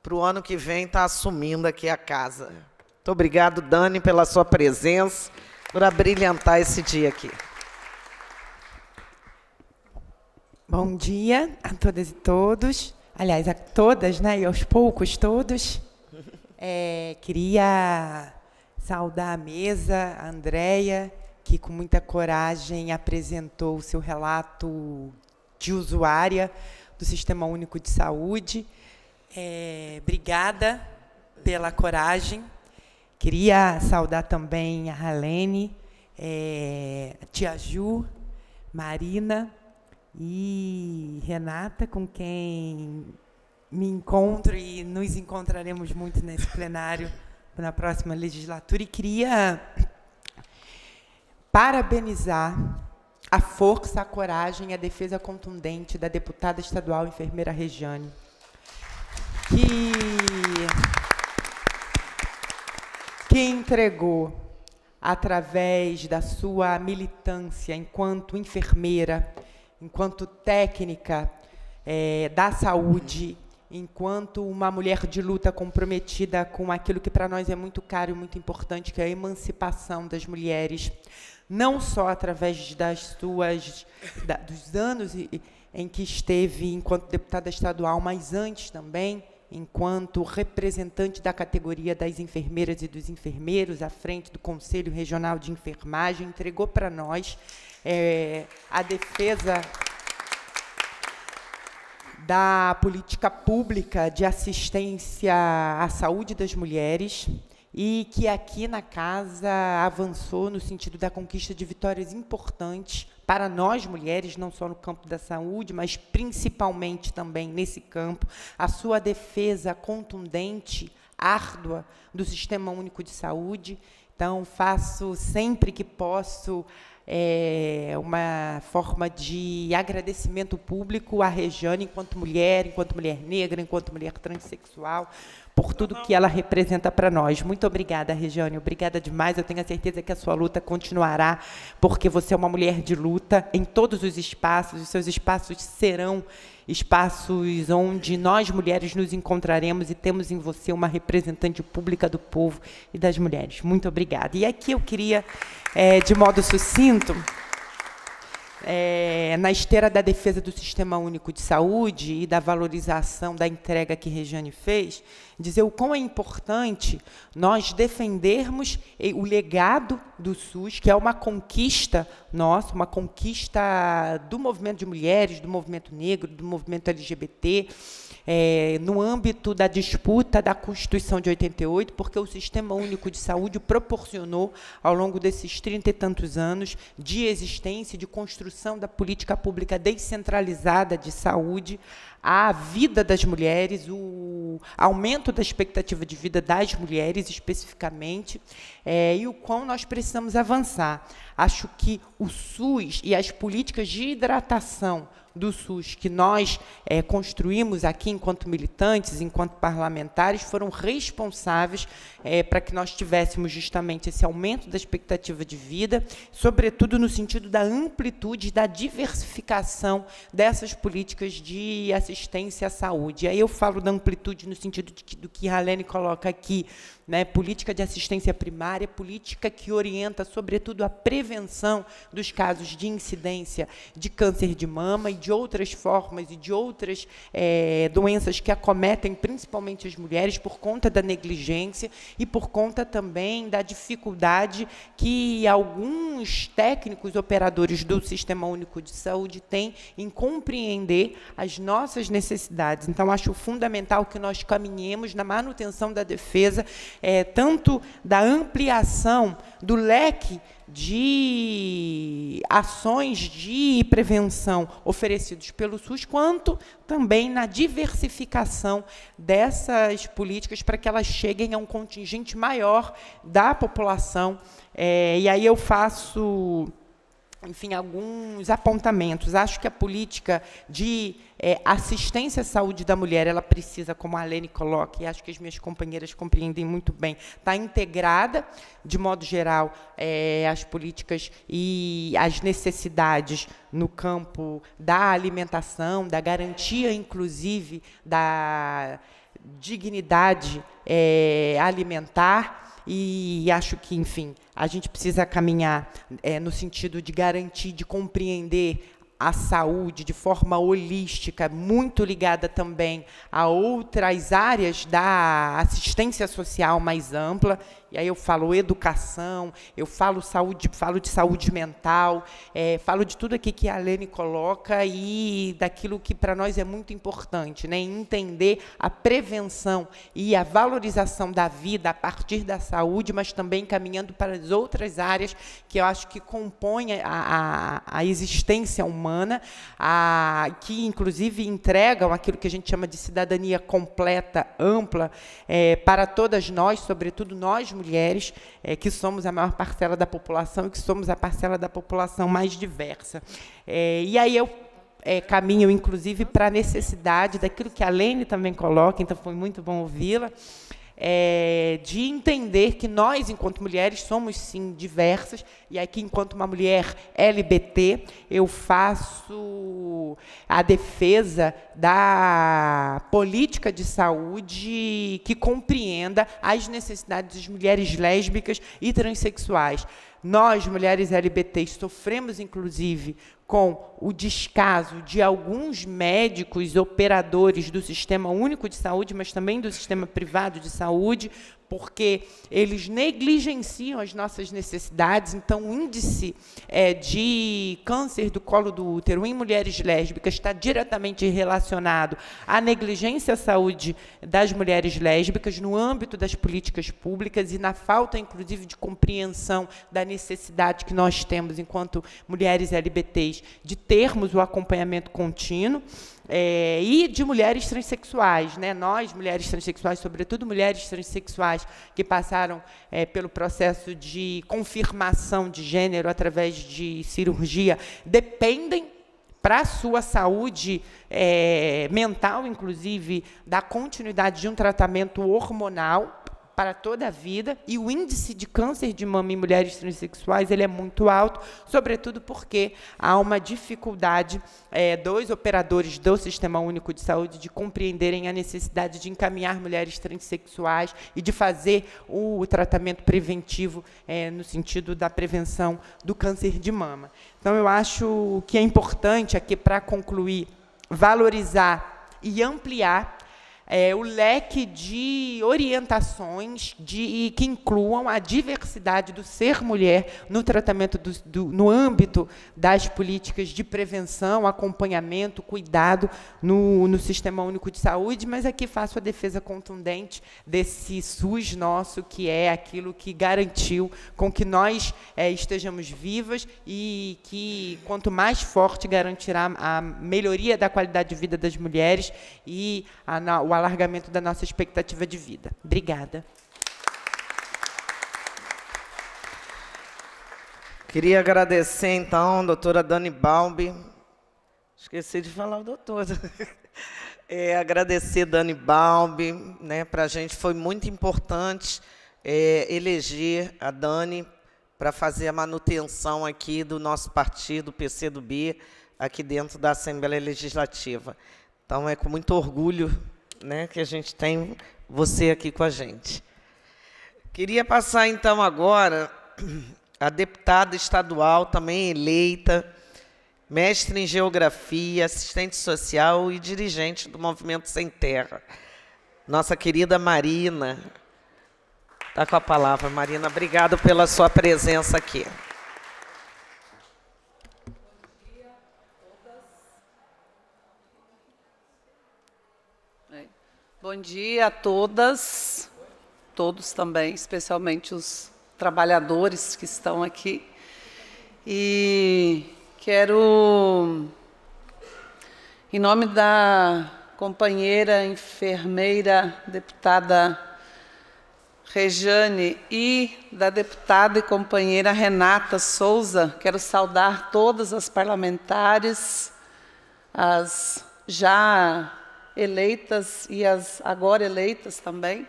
para o ano que vem estar tá assumindo aqui a casa. Muito obrigado, Dani, pela sua presença, por abrilhantar esse dia aqui. Bom dia a todas e todos. Aliás, a todas, né? E aos poucos todos. É, queria saudar a mesa, a Andrea, que com muita coragem apresentou o seu relato de usuária do Sistema Único de Saúde. É, obrigada pela coragem. Queria saudar também a Halene, é, a Tia Ju, Marina, e Renata, com quem me encontro e nos encontraremos muito nesse plenário na próxima legislatura. E queria parabenizar a força, a coragem e a defesa contundente da deputada estadual enfermeira Regiane, que, que entregou, através da sua militância enquanto enfermeira, enquanto técnica é, da saúde, enquanto uma mulher de luta comprometida com aquilo que para nós é muito caro e muito importante, que é a emancipação das mulheres, não só através das suas da, dos anos em que esteve enquanto deputada estadual, mas antes também enquanto representante da categoria das enfermeiras e dos enfermeiros à frente do Conselho Regional de Enfermagem, entregou para nós é, a defesa da política pública de assistência à saúde das mulheres e que aqui na casa avançou no sentido da conquista de vitórias importantes para nós mulheres, não só no campo da saúde, mas principalmente também nesse campo, a sua defesa contundente, árdua do Sistema Único de Saúde. Então, faço sempre que posso é, uma forma de agradecimento público à Rejane enquanto mulher, enquanto mulher negra, enquanto mulher transexual, por tudo que ela representa para nós. Muito obrigada, Rejane. Obrigada demais. Eu tenho a certeza que a sua luta continuará, porque você é uma mulher de luta em todos os espaços, os seus espaços serão espaços onde nós mulheres nos encontraremos e temos em você uma representante pública do povo e das mulheres. Muito obrigada. E aqui eu queria, é, de modo sucinto, é, na esteira da defesa do Sistema Único de Saúde e da valorização da entrega que Regiane fez, dizer o quão é importante nós defendermos o legado do SUS, que é uma conquista nossa, uma conquista do movimento de mulheres, do movimento negro, do movimento LGBT é, no âmbito da disputa da Constituição de 88, porque o Sistema Único de Saúde proporcionou, ao longo desses trinta e tantos anos de existência, de construção da política pública descentralizada de saúde, a vida das mulheres, o aumento da expectativa de vida das mulheres, especificamente, é, e o quão nós precisamos avançar. Acho que o SUS e as políticas de hidratação do SUS que nós é, construímos aqui enquanto militantes, enquanto parlamentares, foram responsáveis é, para que nós tivéssemos justamente esse aumento da expectativa de vida, sobretudo no sentido da amplitude, da diversificação dessas políticas de assistência à saúde. E aí eu falo da amplitude no sentido de que, do que a Helene coloca aqui, né, política de assistência primária, política que orienta, sobretudo, a prevenção dos casos de incidência de câncer de mama e de outras formas e de outras é, doenças que acometem principalmente as mulheres por conta da negligência e por conta também da dificuldade que alguns técnicos operadores do Sistema Único de Saúde têm em compreender as nossas necessidades. Então, acho fundamental que nós caminhemos na manutenção da defesa é, tanto da ampliação do leque de ações de prevenção oferecidos pelo SUS, quanto também na diversificação dessas políticas para que elas cheguem a um contingente maior da população. É, e aí eu faço enfim, alguns apontamentos. Acho que a política de é, assistência à saúde da mulher, ela precisa, como a Alene coloca, e acho que as minhas companheiras compreendem muito bem, está integrada, de modo geral, é, as políticas e as necessidades no campo da alimentação, da garantia, inclusive, da dignidade é, alimentar e acho que, enfim, a gente precisa caminhar é, no sentido de garantir, de compreender a saúde de forma holística, muito ligada também a outras áreas da assistência social mais ampla. E aí eu falo educação, eu falo saúde, falo de saúde mental, é, falo de tudo aqui que a Lene coloca e daquilo que para nós é muito importante, né? Entender a prevenção e a valorização da vida a partir da saúde, mas também caminhando para as outras áreas que eu acho que compõem a, a, a existência humana humana, a, que inclusive entregam aquilo que a gente chama de cidadania completa, ampla, é, para todas nós, sobretudo nós mulheres, é, que somos a maior parcela da população e que somos a parcela da população mais diversa. É, e aí eu é, caminho, inclusive, para a necessidade daquilo que a Lene também coloca, então foi muito bom ouvi-la, é, de entender que nós, enquanto mulheres, somos sim diversas, e aqui, enquanto uma mulher LBT, eu faço a defesa da política de saúde que compreenda as necessidades das mulheres lésbicas e transexuais. Nós, mulheres LBTs, sofremos, inclusive, com o descaso de alguns médicos operadores do Sistema Único de Saúde, mas também do sistema privado de saúde, porque eles negligenciam as nossas necessidades. Então, o índice é, de câncer do colo do útero em mulheres lésbicas está diretamente relacionado à negligência à saúde das mulheres lésbicas no âmbito das políticas públicas e na falta, inclusive, de compreensão da necessidade que nós temos enquanto mulheres LGBTs de termos o acompanhamento contínuo. É, e de mulheres transexuais, né? Nós, mulheres transexuais, sobretudo mulheres transexuais que passaram é, pelo processo de confirmação de gênero através de cirurgia, dependem para a sua saúde é, mental, inclusive, da continuidade de um tratamento hormonal para toda a vida e o índice de câncer de mama em mulheres transexuais ele é muito alto, sobretudo porque há uma dificuldade é, dos operadores do Sistema Único de Saúde de compreenderem a necessidade de encaminhar mulheres transexuais e de fazer o, o tratamento preventivo é, no sentido da prevenção do câncer de mama. Então, eu acho que é importante aqui, para concluir, valorizar e ampliar é, o leque de orientações de, que incluam a diversidade do ser mulher no tratamento do, do, no âmbito das políticas de prevenção, acompanhamento, cuidado no, no Sistema Único de Saúde, mas aqui faço a defesa contundente desse SUS nosso, que é aquilo que garantiu com que nós é, estejamos vivas e que quanto mais forte garantirá a melhoria da qualidade de vida das mulheres e a, o alargamento da nossa expectativa de vida. Obrigada. Queria agradecer, então, a doutora Dani Balbi. Esqueci de falar o doutor. É, agradecer Dani Balbi. Né, para a gente foi muito importante é, eleger a Dani para fazer a manutenção aqui do nosso partido, PCdoB, aqui dentro da Assembleia Legislativa. Então, é com muito orgulho né, que a gente tem você aqui com a gente. Queria passar então agora a deputada estadual, também eleita, mestre em geografia, assistente social e dirigente do Movimento Sem Terra, nossa querida Marina. Está com a palavra, Marina. Obrigado pela sua presença aqui. Bom dia a todas, todos também, especialmente os trabalhadores que estão aqui. E quero, em nome da companheira, enfermeira, deputada Rejane e da deputada e companheira Renata Souza, quero saudar todas as parlamentares, as já eleitas e as agora eleitas também.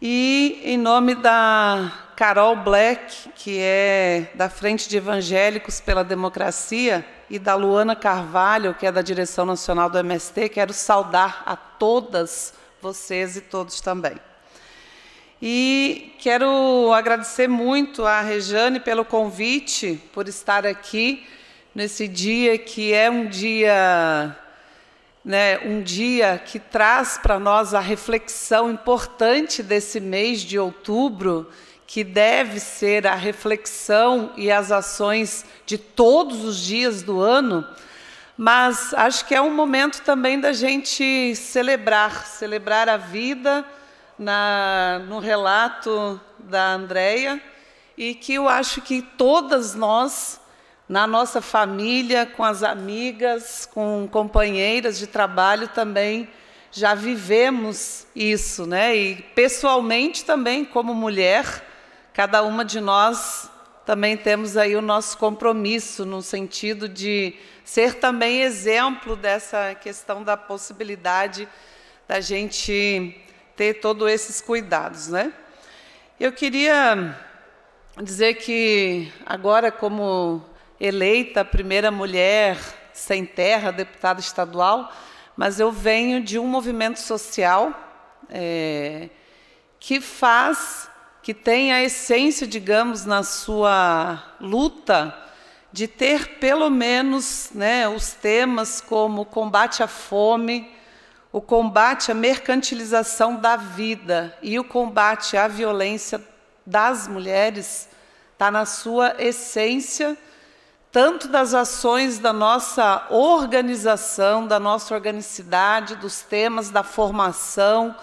E em nome da Carol Black, que é da Frente de Evangélicos pela Democracia, e da Luana Carvalho, que é da Direção Nacional do MST, quero saudar a todas vocês e todos também. E quero agradecer muito à Rejane pelo convite, por estar aqui nesse dia que é um dia né, um dia que traz para nós a reflexão importante desse mês de outubro, que deve ser a reflexão e as ações de todos os dias do ano, mas acho que é um momento também da gente celebrar, celebrar a vida na, no relato da Andrea e que eu acho que todas nós na nossa família, com as amigas, com companheiras de trabalho também já vivemos isso, né? E pessoalmente também, como mulher, cada uma de nós também temos aí o nosso compromisso no sentido de ser também exemplo dessa questão da possibilidade da gente ter todos esses cuidados, né? Eu queria dizer que agora como eleita a primeira mulher sem terra, deputada estadual, mas eu venho de um movimento social é, que faz, que tem a essência, digamos, na sua luta de ter pelo menos né, os temas como o combate à fome, o combate à mercantilização da vida e o combate à violência das mulheres, está na sua essência tanto das ações da nossa organização, da nossa organicidade, dos temas da formação,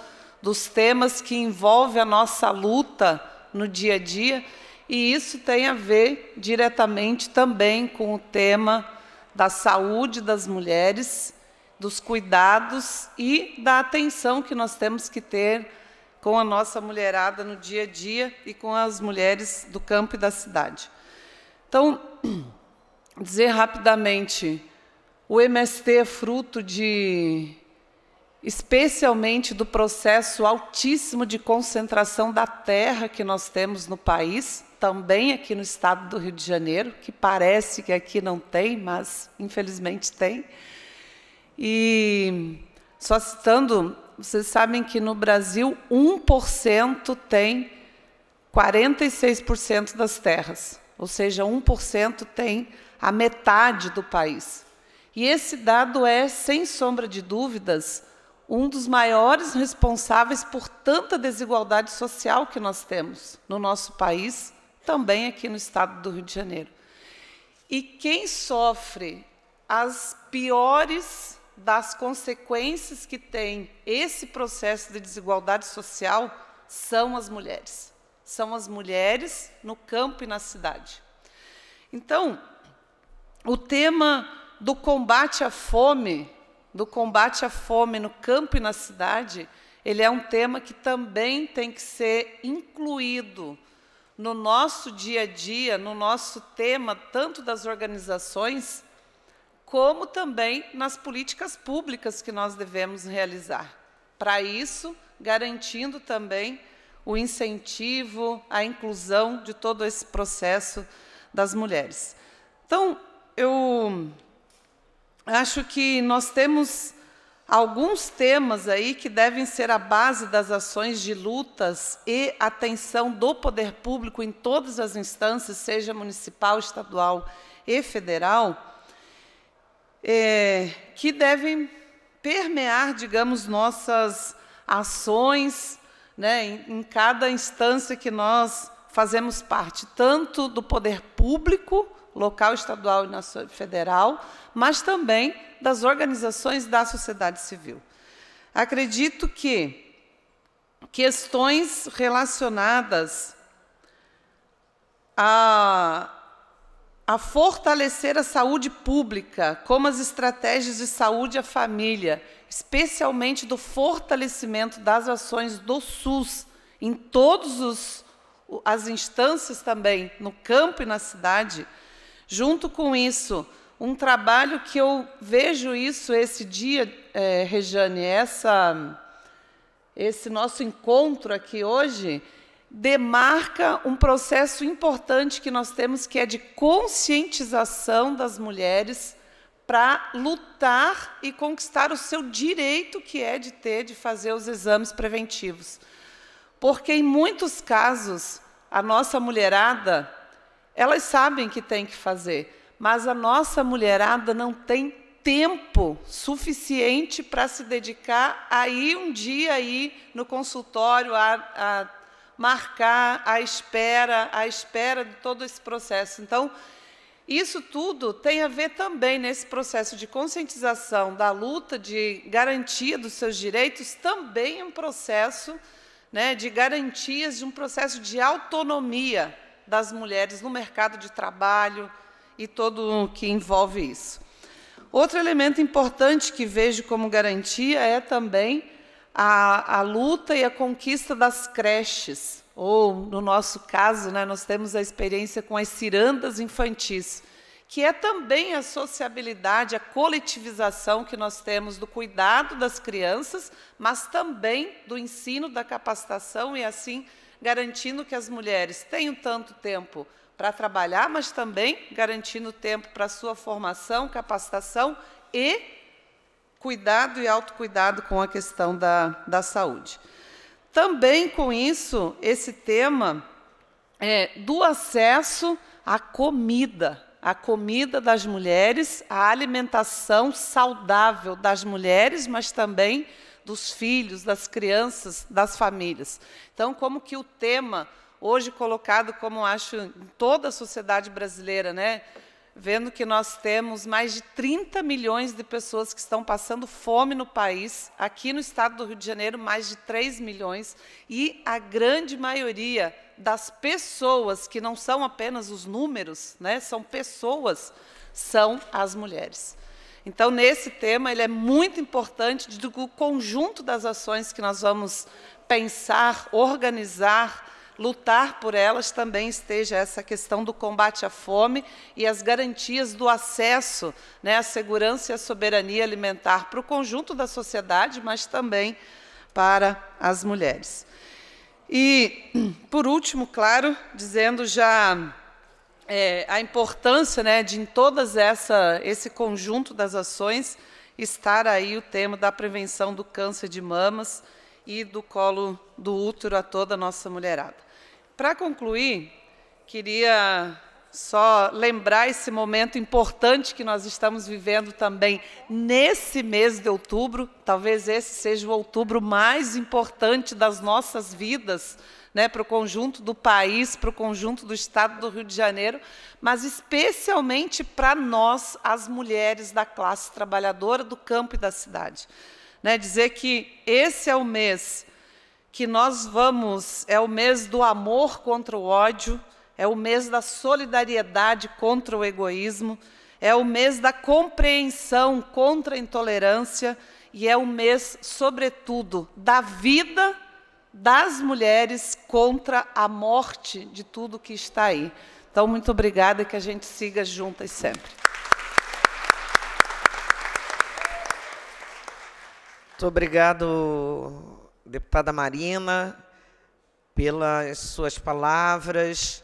dos temas que envolvem a nossa luta no dia a dia, e isso tem a ver diretamente também com o tema da saúde das mulheres, dos cuidados e da atenção que nós temos que ter com a nossa mulherada no dia a dia e com as mulheres do campo e da cidade. Então, dizer rapidamente: o MST é fruto de especialmente do processo altíssimo de concentração da terra que nós temos no país, também aqui no estado do Rio de Janeiro, que parece que aqui não tem, mas infelizmente tem. E só citando, vocês sabem que no Brasil 1% tem 46% das terras, ou seja, 1% tem a metade do país. E esse dado é, sem sombra de dúvidas, um dos maiores responsáveis por tanta desigualdade social que nós temos no nosso país, também aqui no estado do Rio de Janeiro. E quem sofre as piores das consequências que tem esse processo de desigualdade social são as mulheres. São as mulheres no campo e na cidade. Então, o tema do combate à fome, do combate à fome no campo e na cidade, ele é um tema que também tem que ser incluído no nosso dia a dia, no nosso tema, tanto das organizações, como também nas políticas públicas que nós devemos realizar. Para isso, garantindo também o incentivo, a inclusão de todo esse processo das mulheres. Então, eu acho que nós temos alguns temas aí que devem ser a base das ações de lutas e atenção do poder público em todas as instâncias, seja municipal, estadual e federal, é, que devem permear, digamos, nossas ações né, em, em cada instância que nós fazemos parte, tanto do poder público, local, estadual e federal, mas também das organizações da sociedade civil. Acredito que questões relacionadas a, a fortalecer a saúde pública, como as estratégias de saúde à família, especialmente do fortalecimento das ações do SUS em todas as instâncias também, no campo e na cidade, Junto com isso, um trabalho que eu vejo isso esse dia, é, Rejane, essa, esse nosso encontro aqui hoje, demarca um processo importante que nós temos, que é de conscientização das mulheres para lutar e conquistar o seu direito, que é de ter, de fazer os exames preventivos. Porque, em muitos casos, a nossa mulherada elas sabem que tem que fazer, mas a nossa mulherada não tem tempo suficiente para se dedicar a ir um dia aí no consultório a, a marcar a espera, a espera de todo esse processo. Então, isso tudo tem a ver também nesse processo de conscientização da luta de garantia dos seus direitos, também é um processo né, de garantias de um processo de autonomia das mulheres no mercado de trabalho e todo o que envolve isso. Outro elemento importante que vejo como garantia é também a, a luta e a conquista das creches, ou, no nosso caso, né, nós temos a experiência com as cirandas infantis, que é também a sociabilidade, a coletivização que nós temos do cuidado das crianças, mas também do ensino, da capacitação e assim garantindo que as mulheres tenham tanto tempo para trabalhar, mas também garantindo tempo para sua formação, capacitação e cuidado e autocuidado com a questão da, da saúde. Também com isso, esse tema é, do acesso à comida, à comida das mulheres, à alimentação saudável das mulheres, mas também dos filhos, das crianças, das famílias. Então, como que o tema hoje colocado, como acho em toda a sociedade brasileira, né, vendo que nós temos mais de 30 milhões de pessoas que estão passando fome no país, aqui no estado do Rio de Janeiro, mais de 3 milhões, e a grande maioria das pessoas, que não são apenas os números, né, são pessoas, são as mulheres. Então, nesse tema, ele é muito importante do conjunto das ações que nós vamos pensar, organizar, lutar por elas, também esteja essa questão do combate à fome e as garantias do acesso né, à segurança e à soberania alimentar para o conjunto da sociedade, mas também para as mulheres. E, por último, claro, dizendo já é, a importância né, de em todas essa esse conjunto das ações estar aí o tema da prevenção do câncer de mamas e do colo do útero a toda a nossa mulherada. Para concluir, queria só lembrar esse momento importante que nós estamos vivendo também nesse mês de outubro, talvez esse seja o outubro mais importante das nossas vidas né, para o conjunto do país, para o conjunto do Estado do Rio de Janeiro, mas especialmente para nós, as mulheres da classe trabalhadora do campo e da cidade. Né, dizer que esse é o mês que nós vamos, é o mês do amor contra o ódio, é o mês da solidariedade contra o egoísmo, é o mês da compreensão contra a intolerância e é o mês, sobretudo, da vida das mulheres contra a morte de tudo que está aí. Então, muito obrigada que a gente siga juntas sempre. Muito obrigado, deputada Marina, pelas suas palavras.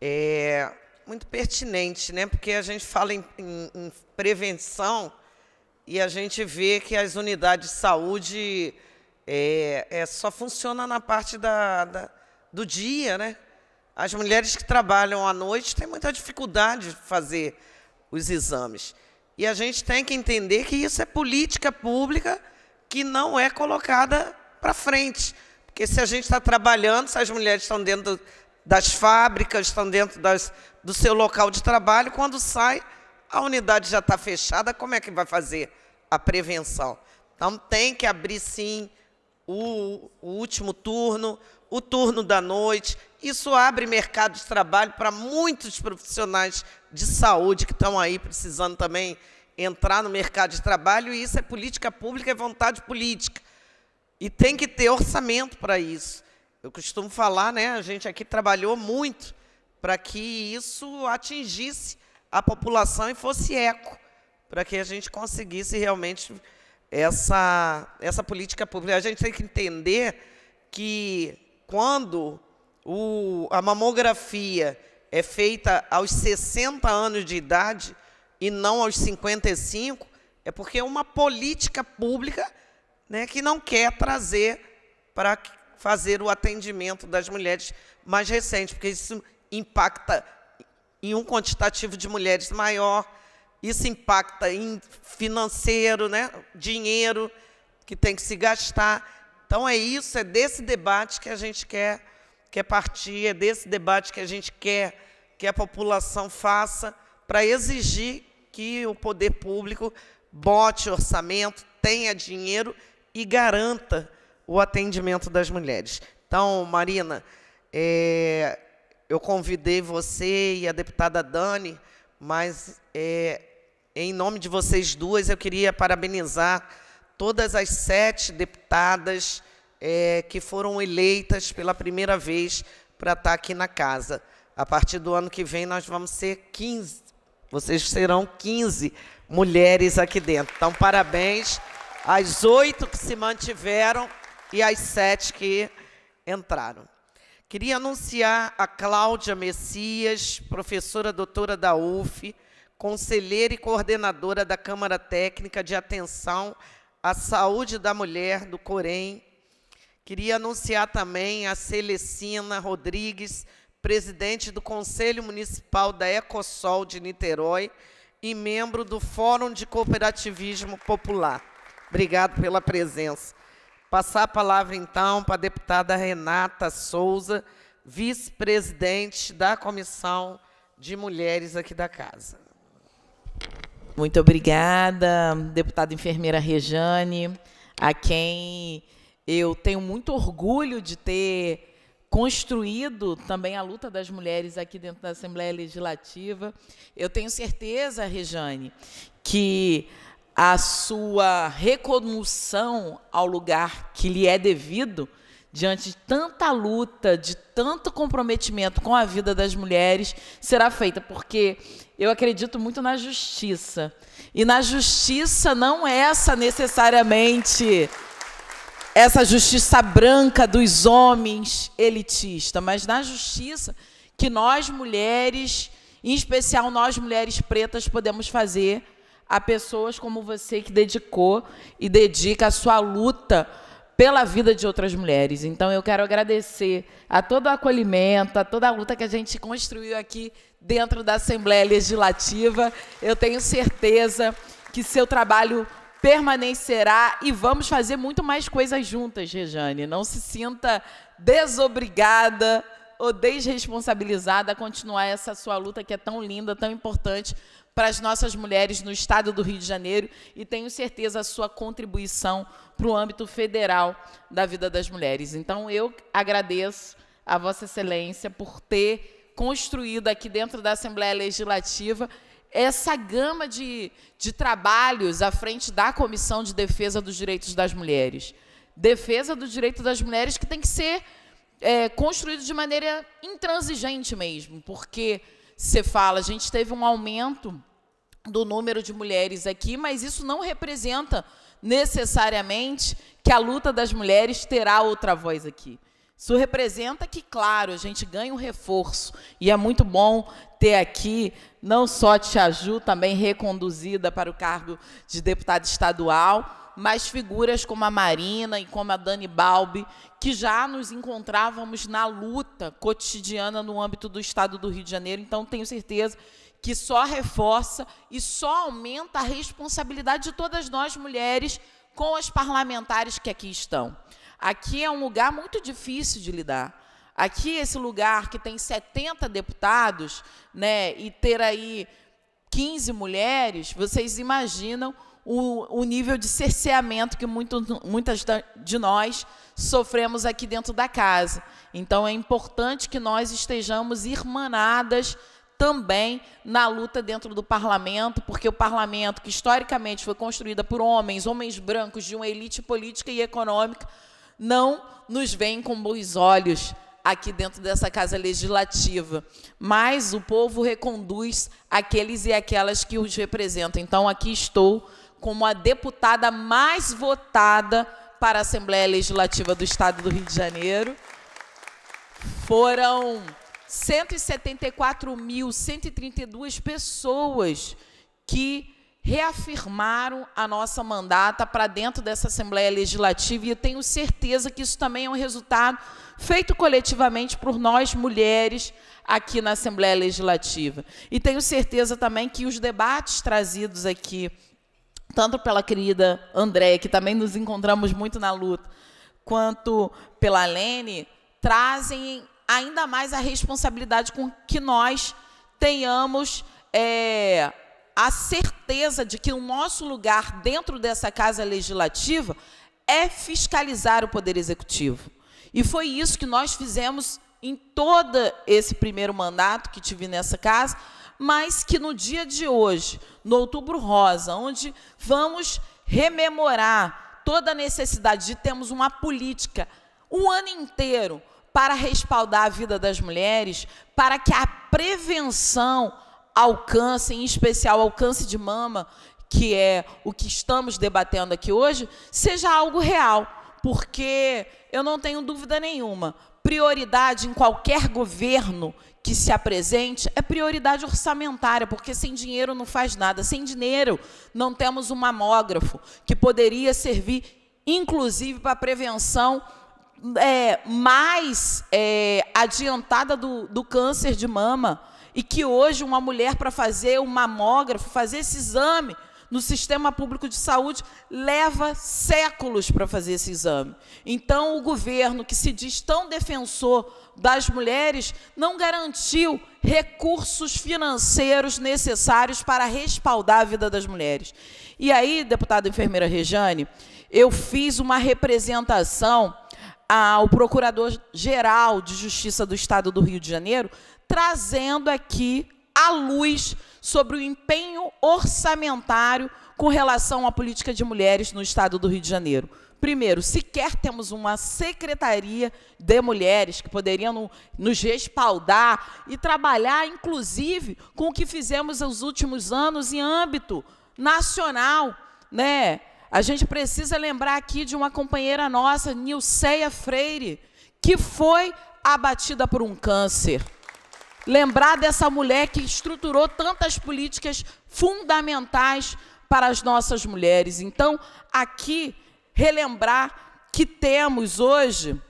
É muito pertinente, né? porque a gente fala em, em, em prevenção e a gente vê que as unidades de saúde é, é, só funciona na parte da, da, do dia, né? As mulheres que trabalham à noite têm muita dificuldade de fazer os exames. E a gente tem que entender que isso é política pública que não é colocada para frente. Porque se a gente está trabalhando, se as mulheres estão dentro das fábricas, estão dentro das, do seu local de trabalho, quando sai, a unidade já está fechada, como é que vai fazer a prevenção? Então tem que abrir sim o, o último turno, o turno da noite. Isso abre mercado de trabalho para muitos profissionais de saúde que estão aí precisando também entrar no mercado de trabalho, e isso é política pública, é vontade política. E tem que ter orçamento para isso. Eu costumo falar, né, a gente aqui trabalhou muito para que isso atingisse a população e fosse eco, para que a gente conseguisse realmente essa, essa política pública. A gente tem que entender que quando o, a mamografia é feita aos 60 anos de idade e não aos 55, é porque é uma política pública né, que não quer trazer para fazer o atendimento das mulheres mais recentes, porque isso impacta em um quantitativo de mulheres maior, isso impacta em financeiro, né? dinheiro que tem que se gastar. Então é isso, é desse debate que a gente quer, quer partir, é desse debate que a gente quer que a população faça para exigir que o poder público bote orçamento, tenha dinheiro e garanta o atendimento das mulheres. Então, Marina, é, eu convidei você e a deputada Dani, mas é, em nome de vocês duas, eu queria parabenizar todas as sete deputadas é, que foram eleitas pela primeira vez para estar tá aqui na casa. A partir do ano que vem, nós vamos ser 15. Vocês serão 15 mulheres aqui dentro. Então, parabéns às oito que se mantiveram e às sete que entraram. Queria anunciar a Cláudia Messias, professora doutora da UF, conselheira e coordenadora da Câmara Técnica de Atenção à Saúde da Mulher do Corém. Queria anunciar também a Celecina Rodrigues, presidente do Conselho Municipal da Ecosol de Niterói e membro do Fórum de Cooperativismo Popular. Obrigado pela presença. Passar a palavra, então, para a deputada Renata Souza, vice-presidente da Comissão de Mulheres aqui da Casa. Muito obrigada, deputada enfermeira Rejane, a quem eu tenho muito orgulho de ter construído também a luta das mulheres aqui dentro da Assembleia Legislativa. Eu tenho certeza, Rejane, que a sua recondução ao lugar que lhe é devido diante de tanta luta, de tanto comprometimento com a vida das mulheres, será feita, porque eu acredito muito na justiça. E na justiça não é essa necessariamente essa justiça branca dos homens elitista, mas na justiça que nós mulheres, em especial nós mulheres pretas, podemos fazer a pessoas como você que dedicou e dedica a sua luta pela vida de outras mulheres. Então eu quero agradecer a todo o acolhimento, a toda a luta que a gente construiu aqui dentro da Assembleia Legislativa. Eu tenho certeza que seu trabalho permanecerá e vamos fazer muito mais coisas juntas, Rejane. Não se sinta desobrigada ou desresponsabilizada a continuar essa sua luta que é tão linda, tão importante para as nossas mulheres no estado do Rio de Janeiro e tenho certeza a sua contribuição para o âmbito federal da vida das mulheres. Então, eu agradeço a Vossa Excelência por ter construído aqui dentro da Assembleia Legislativa essa gama de, de trabalhos à frente da Comissão de Defesa dos Direitos das Mulheres. Defesa do direito das mulheres que tem que ser é, construído de maneira intransigente mesmo, porque você fala, a gente teve um aumento do número de mulheres aqui, mas isso não representa necessariamente que a luta das mulheres terá outra voz aqui. Isso representa que, claro, a gente ganha um reforço. E é muito bom ter aqui não só Ju, também reconduzida para o cargo de deputada estadual, mas figuras como a Marina e como a Dani Balbi, que já nos encontrávamos na luta cotidiana no âmbito do Estado do Rio de Janeiro. Então, tenho certeza que só reforça e só aumenta a responsabilidade de todas nós mulheres com as parlamentares que aqui estão. Aqui é um lugar muito difícil de lidar. Aqui, esse lugar que tem 70 deputados, né, e ter aí 15 mulheres, vocês imaginam o, o nível de cerceamento que muito, muitas de nós sofremos aqui dentro da casa. Então, é importante que nós estejamos irmanadas também na luta dentro do parlamento, porque o parlamento, que historicamente foi construído por homens, homens brancos de uma elite política e econômica, não nos veem com bons olhos aqui dentro dessa casa legislativa. Mas o povo reconduz aqueles e aquelas que os representam. Então aqui estou como a deputada mais votada para a Assembleia Legislativa do Estado do Rio de Janeiro. Foram 174.132 pessoas que reafirmaram a nossa mandata para dentro dessa Assembleia Legislativa e eu tenho certeza que isso também é um resultado feito coletivamente por nós mulheres aqui na Assembleia Legislativa. E tenho certeza também que os debates trazidos aqui, tanto pela querida Andréia, que também nos encontramos muito na luta, quanto pela Lene, trazem ainda mais a responsabilidade com que nós tenhamos é, a certeza de que o nosso lugar dentro dessa casa legislativa é fiscalizar o Poder Executivo. E foi isso que nós fizemos em todo esse primeiro mandato que tive nessa casa, mas que no dia de hoje, no Outubro Rosa, onde vamos rememorar toda a necessidade de termos uma política um ano inteiro para respaldar a vida das mulheres, para que a prevenção alcance, em especial alcance de mama, que é o que estamos debatendo aqui hoje, seja algo real, porque eu não tenho dúvida nenhuma, prioridade em qualquer governo que se apresente é prioridade orçamentária, porque sem dinheiro não faz nada. Sem dinheiro não temos um mamógrafo que poderia servir, inclusive, para a prevenção é, mais é, adiantada do, do câncer de mama e que hoje uma mulher para fazer um mamógrafo, fazer esse exame no sistema público de saúde leva séculos para fazer esse exame. Então o governo que se diz tão defensor das mulheres não garantiu recursos financeiros necessários para respaldar a vida das mulheres. E aí, deputada enfermeira Rejane, eu fiz uma representação ao Procurador-Geral de Justiça do Estado do Rio de Janeiro, trazendo aqui a luz sobre o empenho orçamentário com relação à política de mulheres no Estado do Rio de Janeiro. Primeiro, sequer temos uma secretaria de mulheres que poderia nos respaldar e trabalhar, inclusive, com o que fizemos nos últimos anos em âmbito nacional, né? A gente precisa lembrar aqui de uma companheira nossa, Nilceia Freire, que foi abatida por um câncer. Lembrar dessa mulher que estruturou tantas políticas fundamentais para as nossas mulheres. Então, aqui, relembrar que temos hoje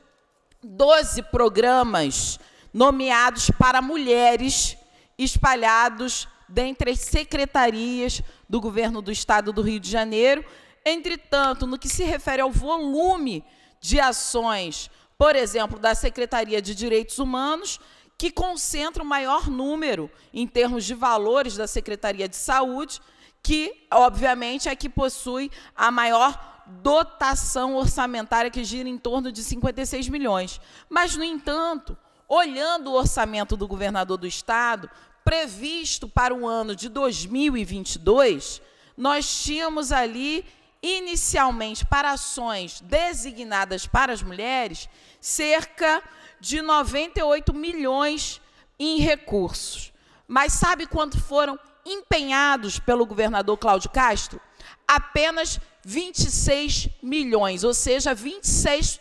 12 programas nomeados para mulheres espalhados dentre as secretarias do governo do estado do Rio de Janeiro Entretanto, no que se refere ao volume de ações, por exemplo, da Secretaria de Direitos Humanos, que concentra o maior número em termos de valores da Secretaria de Saúde, que, obviamente, é que possui a maior dotação orçamentária que gira em torno de 56 milhões. Mas, no entanto, olhando o orçamento do governador do Estado, previsto para o ano de 2022, nós tínhamos ali inicialmente para ações designadas para as mulheres cerca de 98 milhões em recursos. Mas sabe quanto foram empenhados pelo governador Cláudio Castro? Apenas 26 milhões, ou seja, 26,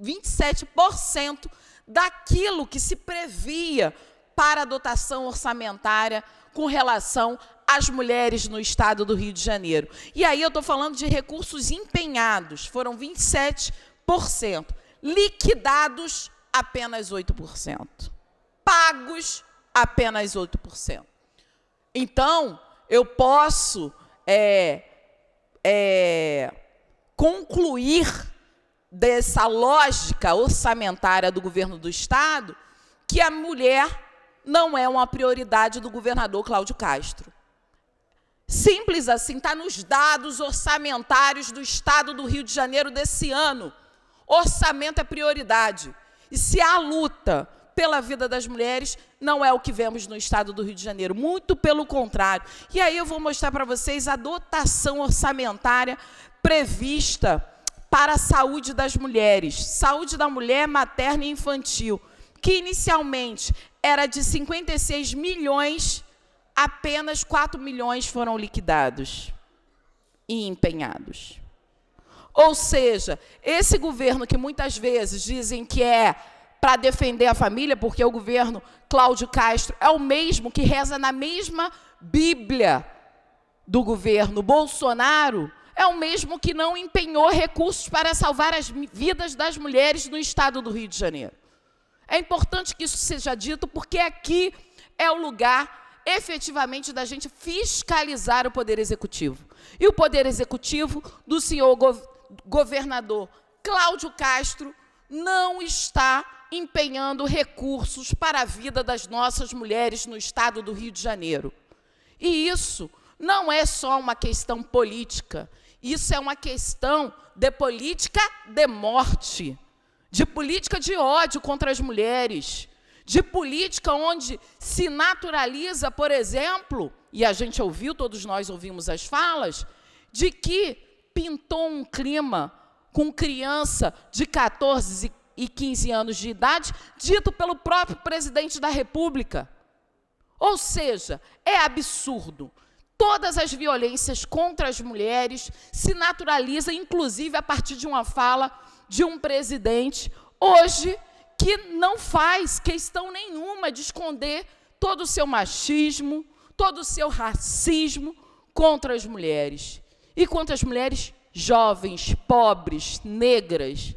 27% daquilo que se previa para a dotação orçamentária com relação as mulheres no estado do Rio de Janeiro. E aí eu estou falando de recursos empenhados, foram 27%. Liquidados, apenas 8%. Pagos, apenas 8%. Então, eu posso é, é, concluir dessa lógica orçamentária do governo do Estado que a mulher não é uma prioridade do governador Cláudio Castro. Simples assim, está nos dados orçamentários do Estado do Rio de Janeiro desse ano. Orçamento é prioridade. E se há luta pela vida das mulheres, não é o que vemos no Estado do Rio de Janeiro, muito pelo contrário. E aí eu vou mostrar para vocês a dotação orçamentária prevista para a saúde das mulheres, saúde da mulher materna e infantil, que inicialmente era de 56 milhões apenas 4 milhões foram liquidados e empenhados. Ou seja, esse governo que muitas vezes dizem que é para defender a família, porque o governo Cláudio Castro é o mesmo que reza na mesma Bíblia do governo Bolsonaro, é o mesmo que não empenhou recursos para salvar as vidas das mulheres no estado do Rio de Janeiro. É importante que isso seja dito, porque aqui é o lugar efetivamente da gente fiscalizar o Poder Executivo. E o Poder Executivo do senhor governador Cláudio Castro não está empenhando recursos para a vida das nossas mulheres no estado do Rio de Janeiro. E isso não é só uma questão política, isso é uma questão de política de morte, de política de ódio contra as mulheres de política onde se naturaliza, por exemplo, e a gente ouviu, todos nós ouvimos as falas, de que pintou um clima com criança de 14 e 15 anos de idade, dito pelo próprio presidente da República. Ou seja, é absurdo. Todas as violências contra as mulheres se naturalizam, inclusive a partir de uma fala de um presidente, hoje que não faz questão nenhuma de esconder todo o seu machismo, todo o seu racismo contra as mulheres. E contra as mulheres jovens, pobres, negras,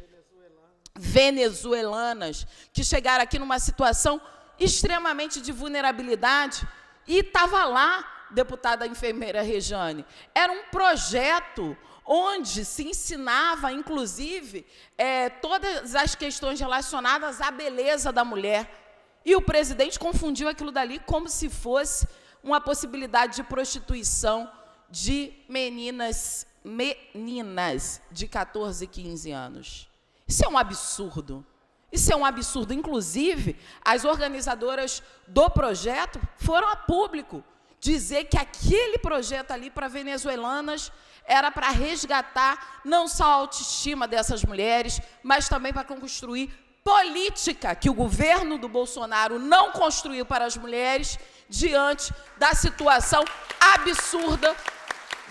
venezuelanas, que chegaram aqui numa situação extremamente de vulnerabilidade e estava lá, deputada enfermeira Rejane. Era um projeto onde se ensinava, inclusive, é, todas as questões relacionadas à beleza da mulher. E o presidente confundiu aquilo dali como se fosse uma possibilidade de prostituição de meninas, meninas de 14, 15 anos. Isso é um absurdo. Isso é um absurdo. Inclusive, as organizadoras do projeto foram a público dizer que aquele projeto ali para venezuelanas era para resgatar não só a autoestima dessas mulheres, mas também para construir política que o governo do Bolsonaro não construiu para as mulheres diante da situação absurda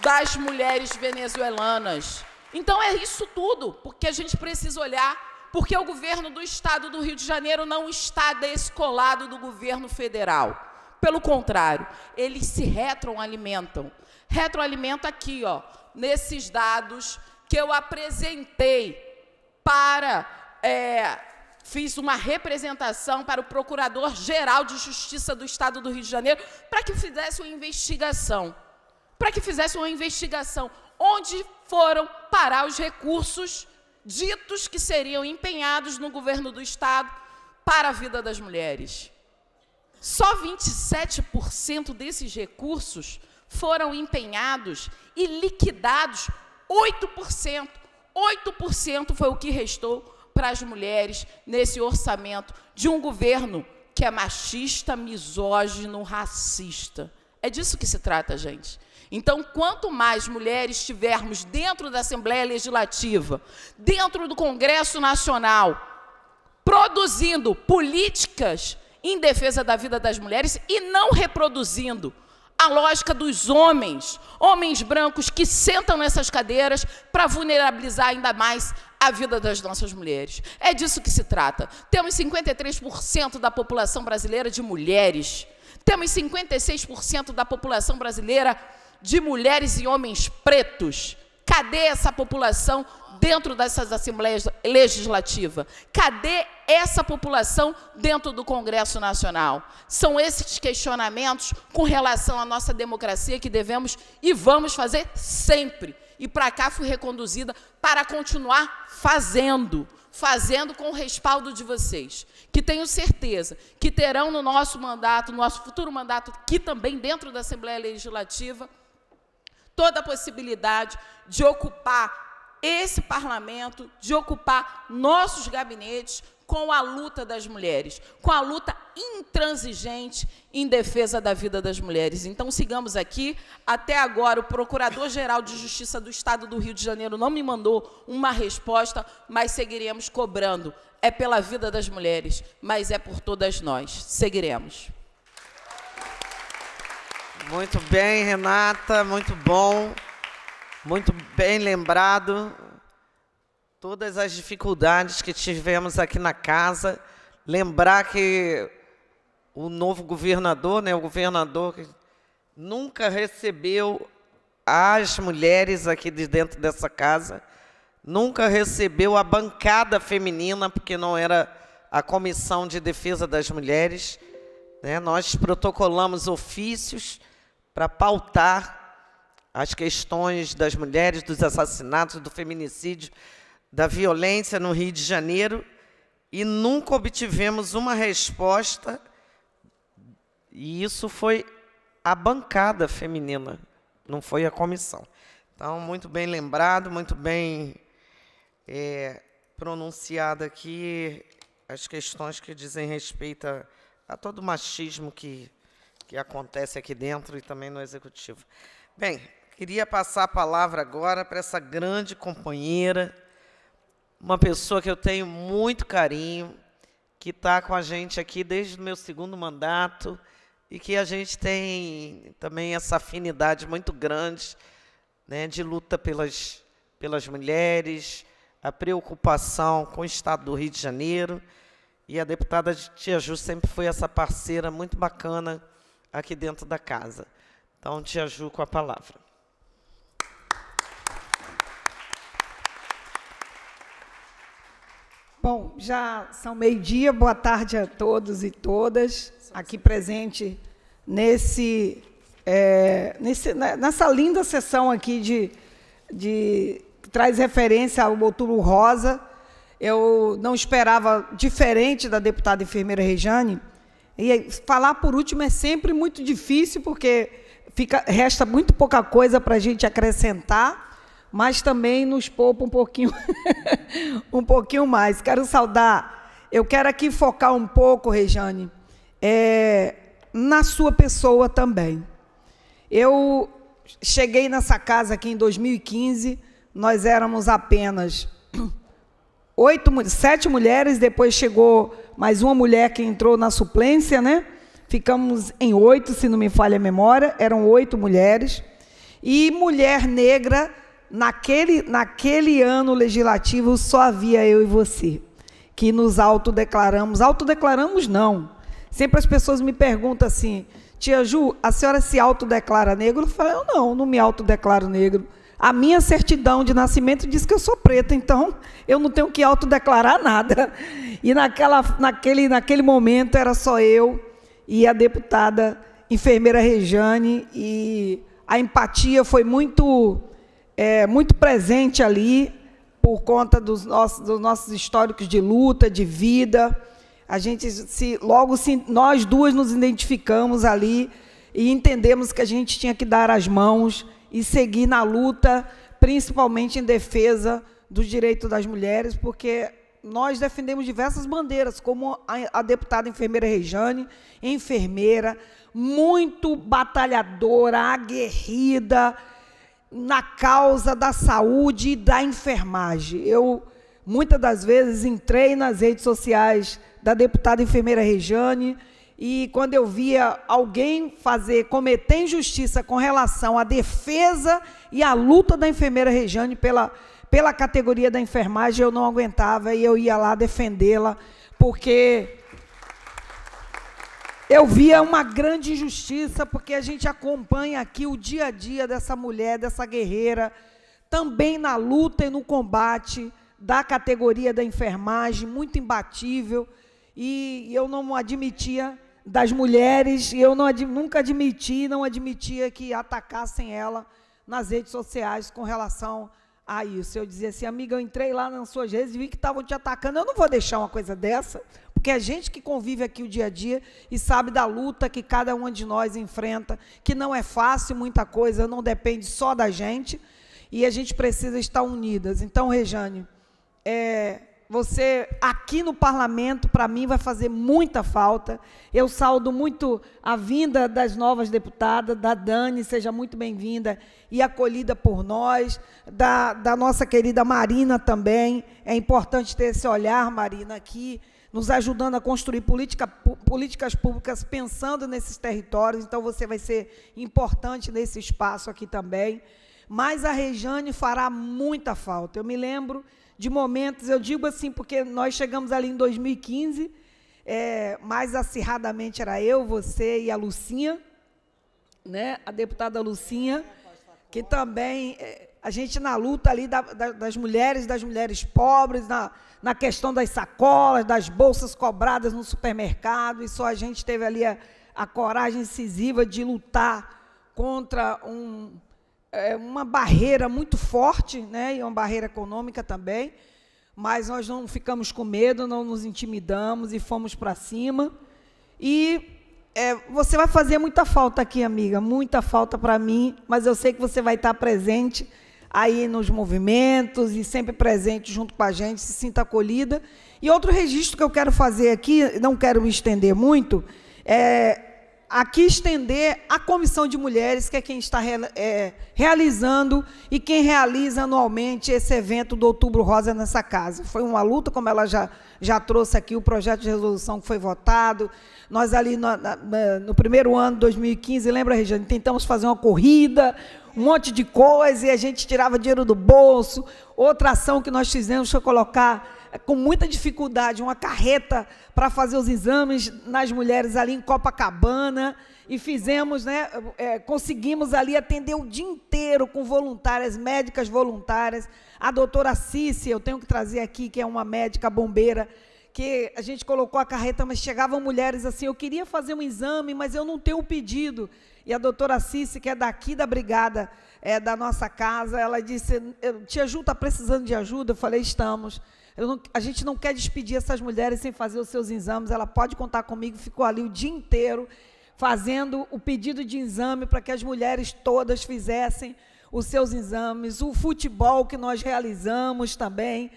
das mulheres venezuelanas. Então é isso tudo, porque a gente precisa olhar porque o governo do estado do Rio de Janeiro não está descolado do governo federal. Pelo contrário, eles se retroalimentam. Retroalimenta aqui, ó, nesses dados que eu apresentei para. É, fiz uma representação para o Procurador-Geral de Justiça do Estado do Rio de Janeiro para que fizesse uma investigação. Para que fizesse uma investigação onde foram parar os recursos ditos que seriam empenhados no governo do Estado para a vida das mulheres. Só 27% desses recursos foram empenhados e liquidados 8%. 8% foi o que restou para as mulheres nesse orçamento de um governo que é machista, misógino, racista. É disso que se trata, gente. Então, quanto mais mulheres tivermos dentro da Assembleia Legislativa, dentro do Congresso Nacional, produzindo políticas em defesa da vida das mulheres e não reproduzindo a lógica dos homens, homens brancos que sentam nessas cadeiras para vulnerabilizar ainda mais a vida das nossas mulheres. É disso que se trata. Temos 53% da população brasileira de mulheres. Temos 56% da população brasileira de mulheres e homens pretos. Cadê essa população dentro dessas assembleias legislativas? Cadê essa população dentro do Congresso Nacional? São esses questionamentos com relação à nossa democracia que devemos e vamos fazer sempre. E para cá fui reconduzida para continuar fazendo fazendo com o respaldo de vocês, que tenho certeza que terão no nosso mandato, no nosso futuro mandato, que também dentro da Assembleia Legislativa, toda a possibilidade de ocupar esse parlamento, de ocupar nossos gabinetes com a luta das mulheres, com a luta intransigente em defesa da vida das mulheres. Então, sigamos aqui. Até agora, o Procurador-Geral de Justiça do Estado do Rio de Janeiro não me mandou uma resposta, mas seguiremos cobrando. É pela vida das mulheres, mas é por todas nós. Seguiremos. Muito bem, Renata, muito bom. Muito bem lembrado todas as dificuldades que tivemos aqui na casa. Lembrar que o novo governador, né, o governador que nunca recebeu as mulheres aqui de dentro dessa casa, nunca recebeu a bancada feminina, porque não era a Comissão de Defesa das Mulheres. Né? Nós protocolamos ofícios para pautar as questões das mulheres, dos assassinatos, do feminicídio, da violência no Rio de Janeiro e nunca obtivemos uma resposta. E isso foi a bancada feminina, não foi a comissão. Então, muito bem lembrado, muito bem é, pronunciado aqui as questões que dizem respeito a, a todo o machismo que, que acontece aqui dentro e também no executivo. Bem, Queria passar a palavra agora para essa grande companheira, uma pessoa que eu tenho muito carinho, que está com a gente aqui desde o meu segundo mandato e que a gente tem também essa afinidade muito grande né, de luta pelas, pelas mulheres, a preocupação com o Estado do Rio de Janeiro. E a deputada Tia Ju sempre foi essa parceira muito bacana aqui dentro da casa. Então, Tia Ju, com a palavra. Bom, já são meio-dia, boa tarde a todos e todas aqui presente nesse, é, nesse né, nessa linda sessão aqui de, de que traz referência ao Outubro Rosa. Eu não esperava diferente da deputada enfermeira Rejane. E falar por último é sempre muito difícil, porque fica, resta muito pouca coisa para a gente acrescentar mas também nos poupa um pouquinho, um pouquinho mais. Quero saudar. Eu quero aqui focar um pouco, Rejane, é, na sua pessoa também. Eu cheguei nessa casa aqui em 2015, nós éramos apenas oito, sete mulheres, depois chegou mais uma mulher que entrou na suplência, né? Ficamos em oito, se não me falha a memória, eram oito mulheres. E mulher negra naquele, naquele ano legislativo só havia eu e você, que nos autodeclaramos. Autodeclaramos não. Sempre as pessoas me perguntam assim, tia Ju, a senhora se autodeclara negro? Eu falo, eu não, não me autodeclaro negro. A minha certidão de nascimento diz que eu sou preta, então eu não tenho que autodeclarar nada. E naquela, naquele, naquele momento era só eu e a deputada enfermeira Rejane, e a empatia foi muito é, muito presente ali por conta dos nossos, dos nossos históricos de luta, de vida. A gente se logo se, nós duas nos identificamos ali e entendemos que a gente tinha que dar as mãos e seguir na luta, principalmente em defesa dos direitos das mulheres, porque nós defendemos diversas bandeiras, como a, a deputada enfermeira Rejane, enfermeira, muito batalhadora, aguerrida, na causa da saúde e da enfermagem. Eu muitas das vezes entrei nas redes sociais da deputada enfermeira Rejane e quando eu via alguém fazer cometer injustiça com relação à defesa e à luta da enfermeira Rejane pela pela categoria da enfermagem, eu não aguentava e eu ia lá defendê-la porque eu via uma grande injustiça, porque a gente acompanha aqui o dia a dia dessa mulher, dessa guerreira, também na luta e no combate da categoria da enfermagem, muito imbatível. E eu não admitia das mulheres, eu não, nunca admiti, não admitia que atacassem ela nas redes sociais com relação a isso. Eu dizia assim, amiga, eu entrei lá nas suas redes e vi que estavam te atacando, eu não vou deixar uma coisa dessa porque a é gente que convive aqui o dia a dia e sabe da luta que cada um de nós enfrenta, que não é fácil, muita coisa não depende só da gente, e a gente precisa estar unidas. Então, Rejane, é, você aqui no parlamento, para mim, vai fazer muita falta. Eu saldo muito a vinda das novas deputadas, da Dani, seja muito bem-vinda e acolhida por nós, da, da nossa querida Marina também. É importante ter esse olhar, Marina, aqui nos ajudando a construir política, políticas públicas pensando nesses territórios, então você vai ser importante nesse espaço aqui também. Mas a Rejane fará muita falta. Eu me lembro de momentos, eu digo assim, porque nós chegamos ali em 2015, é, mais acirradamente era eu, você e a Lucinha, né? a deputada Lucinha, que também é, a gente na luta ali da, da, das mulheres, das mulheres pobres, na, na questão das sacolas, das bolsas cobradas no supermercado, e só a gente teve ali a, a coragem incisiva de lutar contra um, é, uma barreira muito forte, né, e uma barreira econômica também, mas nós não ficamos com medo, não nos intimidamos e fomos para cima. E é, você vai fazer muita falta aqui, amiga, muita falta para mim, mas eu sei que você vai estar presente aí nos movimentos e sempre presente junto com a gente, se sinta acolhida. E outro registro que eu quero fazer aqui, não quero me estender muito, é aqui estender a comissão de mulheres, que é quem está é, realizando e quem realiza anualmente esse evento do Outubro Rosa nessa casa. Foi uma luta, como ela já, já trouxe aqui, o projeto de resolução que foi votado. Nós ali no, no primeiro ano, 2015, lembra, Regiane, tentamos fazer uma corrida, um monte de coisa, e a gente tirava dinheiro do bolso. Outra ação que nós fizemos foi colocar com muita dificuldade, uma carreta para fazer os exames nas mulheres ali em Copacabana. E fizemos, né, é, conseguimos ali atender o dia inteiro com voluntárias, médicas voluntárias. A doutora Cícia, eu tenho que trazer aqui, que é uma médica bombeira, que a gente colocou a carreta, mas chegavam mulheres assim, eu queria fazer um exame, mas eu não tenho o pedido. E a doutora Cícia que é daqui da brigada é, da nossa casa, ela disse, tia Ju está precisando de ajuda? Eu falei, estamos não, a gente não quer despedir essas mulheres sem fazer os seus exames. Ela pode contar comigo, ficou ali o dia inteiro fazendo o pedido de exame para que as mulheres todas fizessem os seus exames. O futebol que nós realizamos também,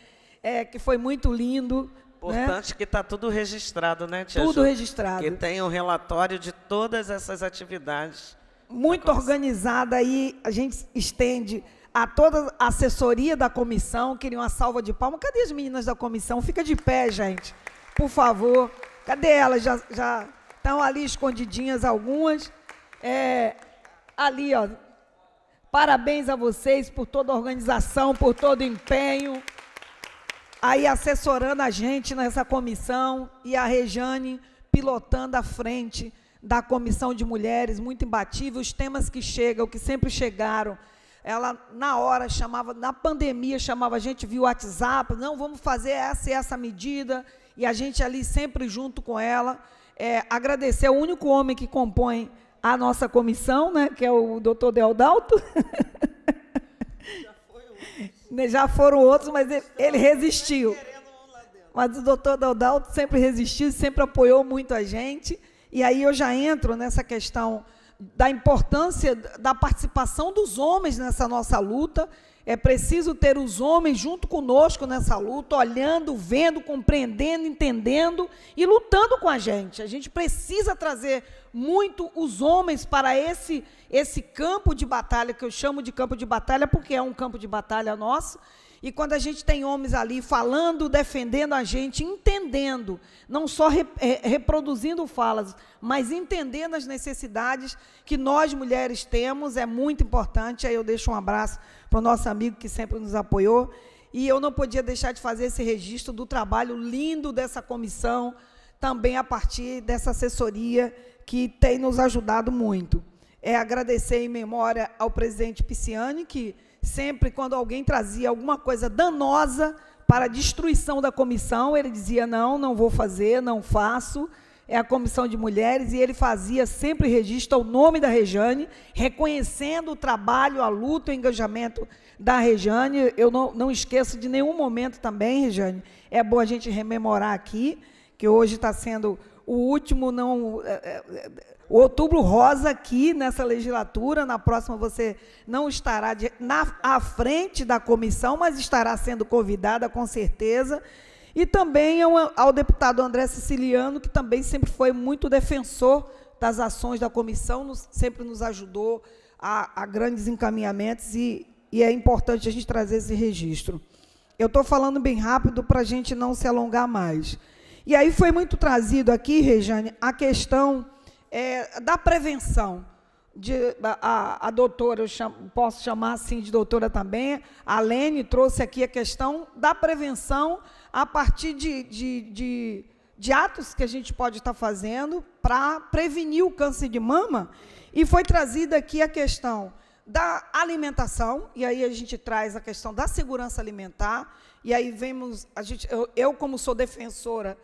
é, que foi muito lindo. Né? Importante né? que está tudo registrado, né, Tia? Tudo Ju? registrado. Que tem o um relatório de todas essas atividades muito organizada e a gente estende a toda a assessoria da comissão. Queria uma salva de palmas. Cadê as meninas da comissão? Fica de pé, gente, por favor. Cadê elas? Já estão ali escondidinhas algumas. É, ali, ó. Parabéns a vocês por toda a organização, por todo o empenho. Aí assessorando a gente nessa comissão e a Rejane pilotando à frente da Comissão de Mulheres, muito imbatível, os temas que chegam, que sempre chegaram. Ela, na hora, chamava, na pandemia, chamava a gente via WhatsApp, não, vamos fazer essa e essa medida, e a gente ali sempre junto com ela. É, agradecer ao único homem que compõe a nossa comissão, né, que é o doutor Deodalto. Já, Já foram outros, mas ele, ele resistiu. Tá mas o doutor Deodalto sempre resistiu, sempre apoiou muito a gente. E aí eu já entro nessa questão da importância da participação dos homens nessa nossa luta. É preciso ter os homens junto conosco nessa luta, olhando, vendo, compreendendo, entendendo e lutando com a gente. A gente precisa trazer muito os homens para esse esse campo de batalha que eu chamo de campo de batalha porque é um campo de batalha nosso e quando a gente tem homens ali falando, defendendo a gente, entendendo, não só re, é, reproduzindo falas, mas entendendo as necessidades que nós mulheres temos, é muito importante. Aí eu deixo um abraço para o nosso amigo que sempre nos apoiou. E eu não podia deixar de fazer esse registro do trabalho lindo dessa comissão, também a partir dessa assessoria que tem nos ajudado muito. É agradecer em memória ao presidente Pisciani, que sempre quando alguém trazia alguma coisa danosa para a destruição da comissão, ele dizia: não, não vou fazer, não faço. É a comissão de mulheres e ele fazia sempre registro ao nome da Rejane, reconhecendo o trabalho, a luta, o engajamento da Rejane. Eu não, não esqueço de nenhum momento também, Rejane. É bom a gente rememorar aqui, que hoje está sendo o último não é, é, o outubro rosa aqui nessa legislatura, na próxima você não estará de, na, à frente da comissão, mas estará sendo convidada com certeza. E também ao, ao deputado André Siciliano, que também sempre foi muito defensor das ações da comissão, nos, sempre nos ajudou a, a grandes encaminhamentos e, e é importante a gente trazer esse registro. Eu estou falando bem rápido para a gente não se alongar mais. E aí foi muito trazido aqui, Rejane, a questão é, da prevenção. De, a, a, doutora, eu chamo, posso chamar assim de doutora também, a Lene trouxe aqui a questão da prevenção a partir de, de, de, de atos que a gente pode estar fazendo para prevenir o câncer de mama. E foi trazida aqui a questão da alimentação, e aí a gente traz a questão da segurança alimentar, e aí vemos, a gente, eu, eu como sou defensora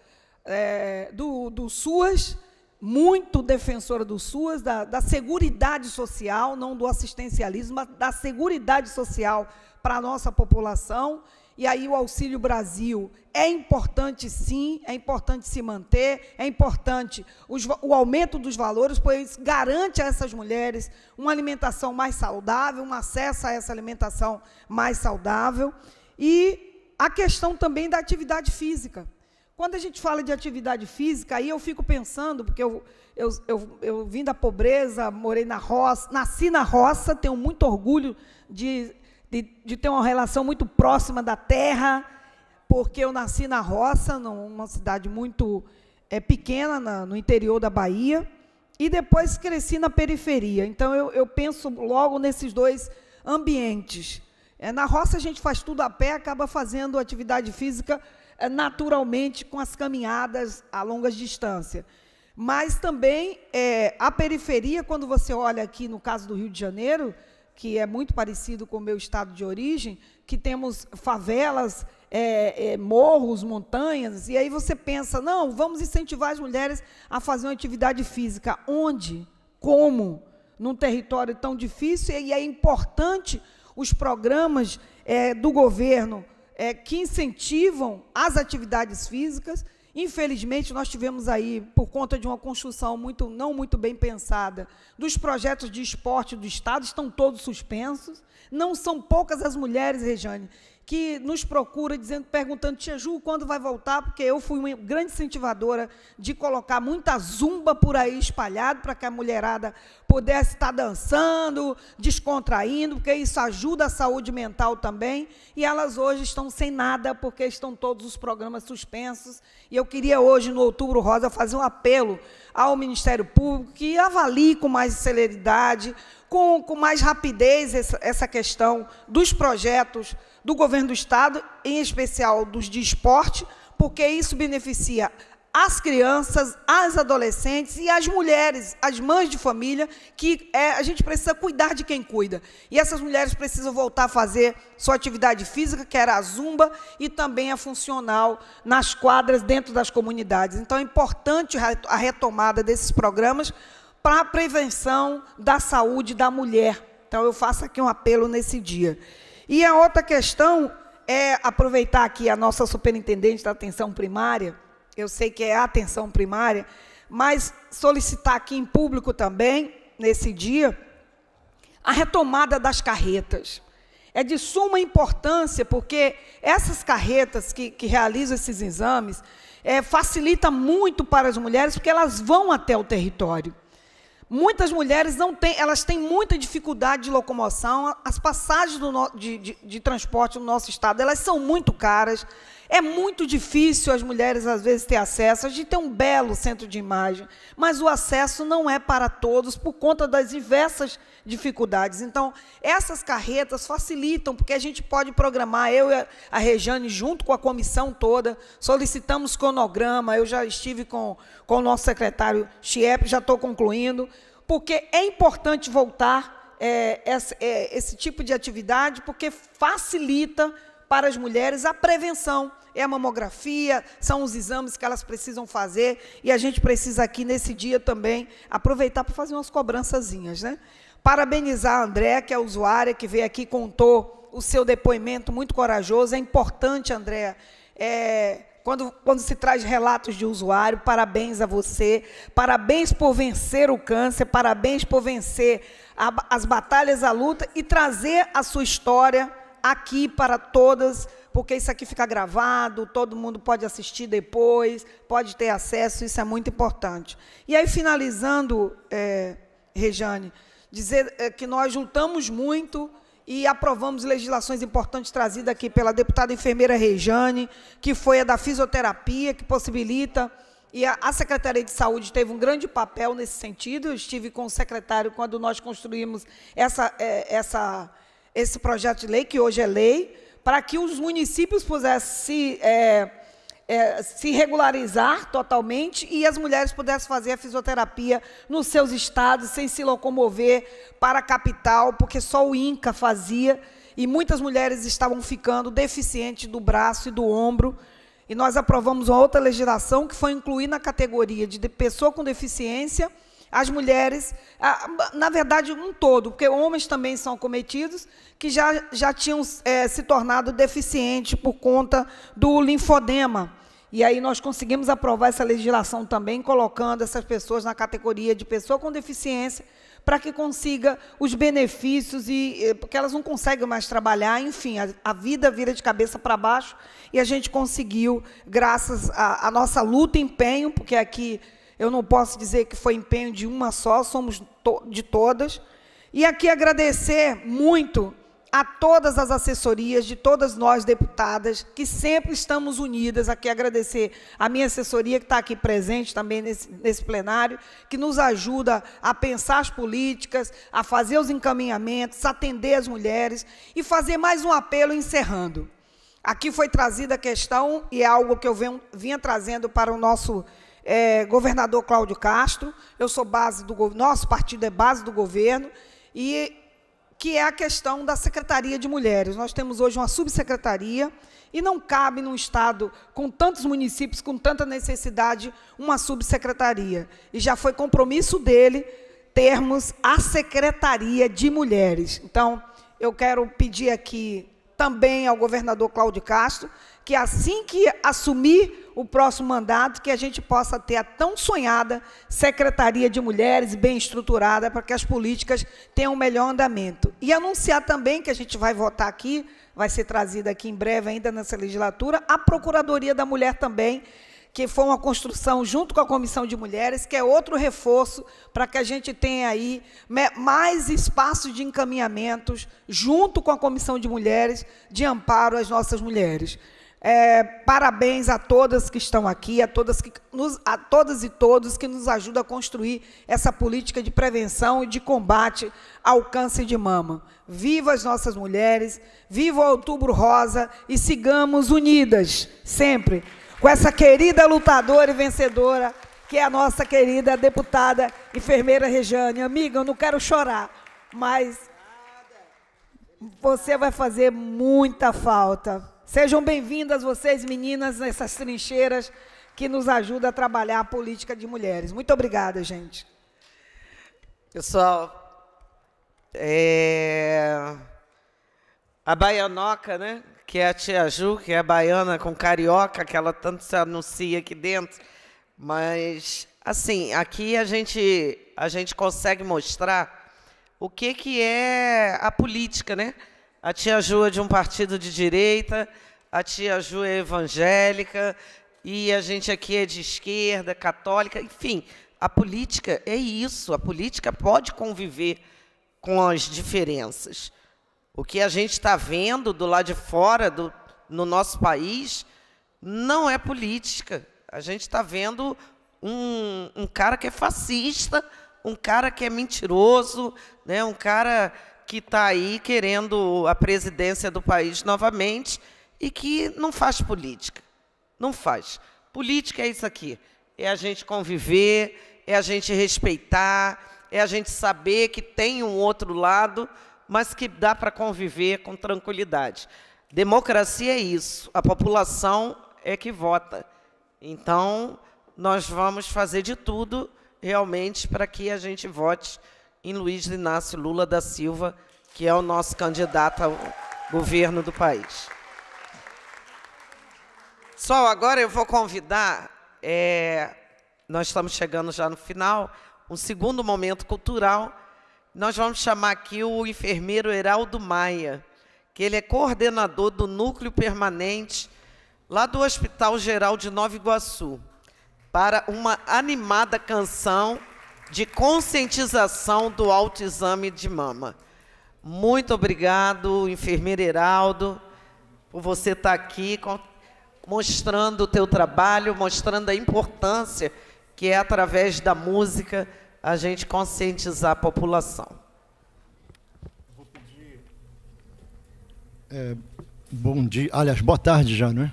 é, do, do SUAS, muito defensora do SUAS, da, da seguridade social, não do assistencialismo, mas da seguridade social para a nossa população. E aí o Auxílio Brasil é importante sim, é importante se manter, é importante os, o aumento dos valores, pois garante a essas mulheres uma alimentação mais saudável, um acesso a essa alimentação mais saudável. E a questão também da atividade física. Quando a gente fala de atividade física, aí eu fico pensando, porque eu, eu, eu, eu vim da pobreza, morei na roça, nasci na roça, tenho muito orgulho de, de, de ter uma relação muito próxima da terra, porque eu nasci na roça, numa cidade muito é, pequena, na, no interior da Bahia, e depois cresci na periferia. Então, eu, eu penso logo nesses dois ambientes. É, na roça, a gente faz tudo a pé, acaba fazendo atividade física naturalmente com as caminhadas a longas distâncias. Mas também é, a periferia, quando você olha aqui no caso do Rio de Janeiro, que é muito parecido com o meu estado de origem, que temos favelas, é, é, morros, montanhas, e aí você pensa, não, vamos incentivar as mulheres a fazer uma atividade física. Onde? Como? Num território tão difícil, e é importante os programas é, do governo é, que incentivam as atividades físicas. Infelizmente, nós tivemos aí, por conta de uma construção muito, não muito bem pensada, dos projetos de esporte do Estado, estão todos suspensos. Não são poucas as mulheres, Rejane, que nos procura dizendo, perguntando, Tia Ju, quando vai voltar? Porque eu fui uma grande incentivadora de colocar muita zumba por aí espalhado para que a mulherada pudesse estar dançando, descontraindo, porque isso ajuda a saúde mental também. E elas hoje estão sem nada, porque estão todos os programas suspensos. E eu queria hoje, no Outubro Rosa, fazer um apelo ao Ministério Público que avalie com mais celeridade, com, com mais rapidez essa, essa questão dos projetos do governo do Estado, em especial dos de esporte, porque isso beneficia as crianças, as adolescentes e as mulheres, as mães de família, que é, a gente precisa cuidar de quem cuida. E essas mulheres precisam voltar a fazer sua atividade física, que era a zumba, e também a funcional nas quadras dentro das comunidades. Então é importante a retomada desses programas para a prevenção da saúde da mulher. Então eu faço aqui um apelo nesse dia. E a outra questão é aproveitar aqui a nossa superintendente da atenção primária, eu sei que é a atenção primária, mas solicitar aqui em público também, nesse dia, a retomada das carretas. É de suma importância, porque essas carretas que, que realizam esses exames é, facilita muito para as mulheres, porque elas vão até o território. Muitas mulheres não têm, elas têm muita dificuldade de locomoção, as passagens no, de, de, de transporte no nosso estado, elas são muito caras, é muito difícil as mulheres, às vezes, ter acesso. A gente tem um belo centro de imagem, mas o acesso não é para todos por conta das diversas dificuldades. Então, essas carretas facilitam, porque a gente pode programar, eu e a Rejane, junto com a comissão toda, solicitamos cronograma. Eu já estive com, com o nosso secretário Chiep, já estou concluindo, porque é importante voltar é, eh, esse, eh, é, esse tipo de atividade, porque facilita para as mulheres a prevenção. É a mamografia, são os exames que elas precisam fazer e a gente precisa aqui nesse dia também aproveitar para fazer umas cobrançazinhas, né? Parabenizar a André, que é a usuária que veio aqui contou o seu depoimento muito corajoso. É importante, André, é, quando, quando, se traz relatos de usuário, parabéns a você, parabéns por vencer o câncer, parabéns por vencer a, as batalhas, a luta e trazer a sua história aqui para todas, porque isso aqui fica gravado, todo mundo pode assistir depois, pode ter acesso, isso é muito importante. E aí, finalizando, é, Rejane, dizer é, que nós juntamos muito e aprovamos legislações importantes trazidas aqui pela deputada enfermeira Rejane, que foi a da fisioterapia, que possibilita. E a, a Secretaria de Saúde teve um grande papel nesse sentido. Eu estive com o secretário quando nós construímos essa, é, essa esse projeto de lei, que hoje é lei, para que os municípios pudessem se, é, é, se regularizar totalmente e as mulheres pudessem fazer a fisioterapia nos seus estados, sem se locomover para a capital, porque só o INCA fazia e muitas mulheres estavam ficando deficientes do braço e do ombro. E nós aprovamos uma outra legislação que foi incluir na categoria de pessoa com deficiência as mulheres, na verdade, um todo, porque homens também são cometidos, que já, já tinham é, se tornado deficientes por conta do linfodema. E aí nós conseguimos aprovar essa legislação também, colocando essas pessoas na categoria de pessoa com deficiência, para que consiga os benefícios e porque elas não conseguem mais trabalhar, enfim, a, a vida vira de cabeça para baixo e a gente conseguiu, graças à nossa luta e empenho, porque aqui eu não posso dizer que foi empenho de uma só, somos to de todas. E aqui agradecer muito a todas as assessorias de todas nós deputadas que sempre estamos unidas. Aqui agradecer a minha assessoria que está aqui presente também nesse, nesse plenário, que nos ajuda a pensar as políticas, a fazer os encaminhamentos, atender as mulheres e fazer mais um apelo encerrando. Aqui foi trazida a questão e é algo que eu venho, vinha trazendo para o nosso é, governador Cláudio Castro, eu sou base do nosso partido é base do governo e que é a questão da Secretaria de Mulheres. Nós temos hoje uma subsecretaria e não cabe num estado com tantos municípios, com tanta necessidade, uma subsecretaria. E já foi compromisso dele termos a Secretaria de Mulheres. Então, eu quero pedir aqui também ao governador Cláudio Castro que assim que assumir o próximo mandato, que a gente possa ter a tão sonhada Secretaria de Mulheres bem estruturada para que as políticas tenham um melhor andamento. E anunciar também que a gente vai votar aqui, vai ser trazida aqui em breve ainda nessa legislatura, a Procuradoria da Mulher também, que foi uma construção junto com a Comissão de Mulheres, que é outro reforço para que a gente tenha aí mais espaço de encaminhamentos junto com a Comissão de Mulheres de amparo às nossas mulheres. É, parabéns a todas que estão aqui, a todas, que nos, a todas e todos que nos ajudam a construir essa política de prevenção e de combate ao câncer de mama. Viva as nossas mulheres, viva o Outubro Rosa e sigamos unidas, sempre, com essa querida lutadora e vencedora, que é a nossa querida deputada enfermeira Rejane. Amiga, eu não quero chorar, mas você vai fazer muita falta. Sejam bem-vindas vocês, meninas, nessas trincheiras que nos ajuda a trabalhar a política de mulheres. Muito obrigada, gente. Pessoal, é... a baianoca, né? que é a tia Ju, que é baiana com carioca, que ela tanto se anuncia aqui dentro, mas assim, aqui a gente a gente consegue mostrar o que que é a política, né? A tia Ju é de um partido de direita, a tia Ju é evangélica, e a gente aqui é de esquerda, católica, enfim, a política é isso, a política pode conviver com as diferenças. O que a gente está vendo do lado de fora, do, no nosso país, não é política. A gente está vendo um, um, cara que é fascista, um cara que é mentiroso, né, um cara que está aí querendo a presidência do país novamente e que não faz política. Não faz. Política é isso aqui: é a gente conviver, é a gente respeitar, é a gente saber que tem um outro lado, mas que dá para conviver com tranquilidade. Democracia é isso, a população é que vota. Então, nós vamos fazer de tudo realmente para que a gente vote em Luiz Inácio Lula da Silva, que é o nosso candidato ao governo do país. Pessoal, agora eu vou convidar, é, nós estamos chegando já no final, um segundo momento cultural. Nós vamos chamar aqui o enfermeiro Heraldo Maia, que ele é coordenador do núcleo permanente lá do Hospital Geral de Nova Iguaçu, para uma animada canção de conscientização do autoexame de mama. Muito obrigado, enfermeiro Heraldo, por você estar tá aqui mostrando o teu trabalho, mostrando a importância que é através da música a gente conscientizar a população. Vou pedir. É, bom dia, aliás, boa tarde já, não é?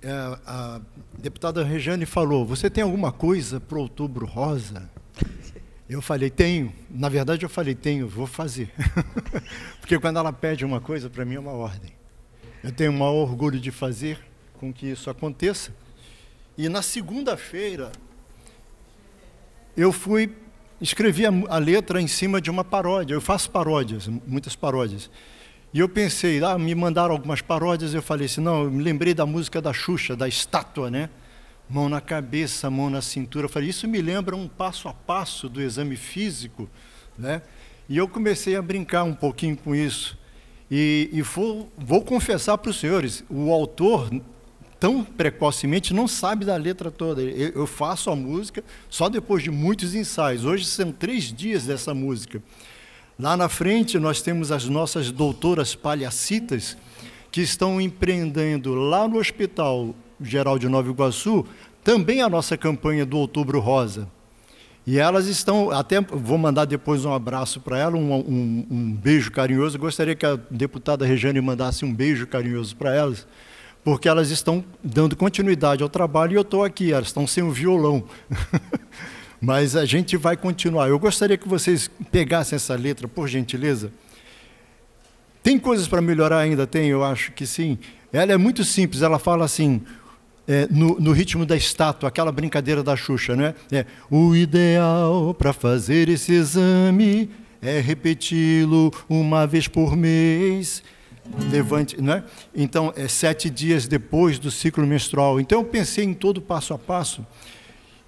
É, a deputada Rejane falou: Você tem alguma coisa para Outubro Rosa? Eu falei: Tenho. Na verdade, eu falei: Tenho, vou fazer. Porque quando ela pede uma coisa, para mim é uma ordem. Eu tenho o maior orgulho de fazer com que isso aconteça. E na segunda-feira, eu fui, escrevi a, a letra em cima de uma paródia. Eu faço paródias, muitas paródias. E eu pensei, ah, me mandaram algumas paródias, eu falei assim, não, eu me lembrei da música da Xuxa, da estátua, né? Mão na cabeça, mão na cintura. Eu falei, isso me lembra um passo a passo do exame físico, né? E eu comecei a brincar um pouquinho com isso. E, e vou, vou confessar para os senhores, o autor tão precocemente não sabe da letra toda. Eu faço a música só depois de muitos ensaios. Hoje são três dias dessa música. Lá na frente, nós temos as nossas doutoras palhacitas que estão empreendendo lá no Hospital Geral de Nova Iguaçu também a nossa campanha do Outubro Rosa. E elas estão, até vou mandar depois um abraço para ela, um, um, um, beijo carinhoso. gostaria que a deputada Regiane mandasse um beijo carinhoso para elas, porque elas estão dando continuidade ao trabalho e eu estou aqui, elas estão sem o violão. Mas a gente vai continuar. Eu gostaria que vocês pegassem essa letra, por gentileza. Tem coisas para melhorar ainda? Tem, eu acho que sim. Ela é muito simples, ela fala assim, é, no, no, ritmo da estátua, aquela brincadeira da Xuxa, né? É, o ideal para fazer esse exame é repeti-lo uma vez por mês. Levante, né? Então, é sete dias depois do ciclo menstrual. Então, eu pensei em todo passo a passo.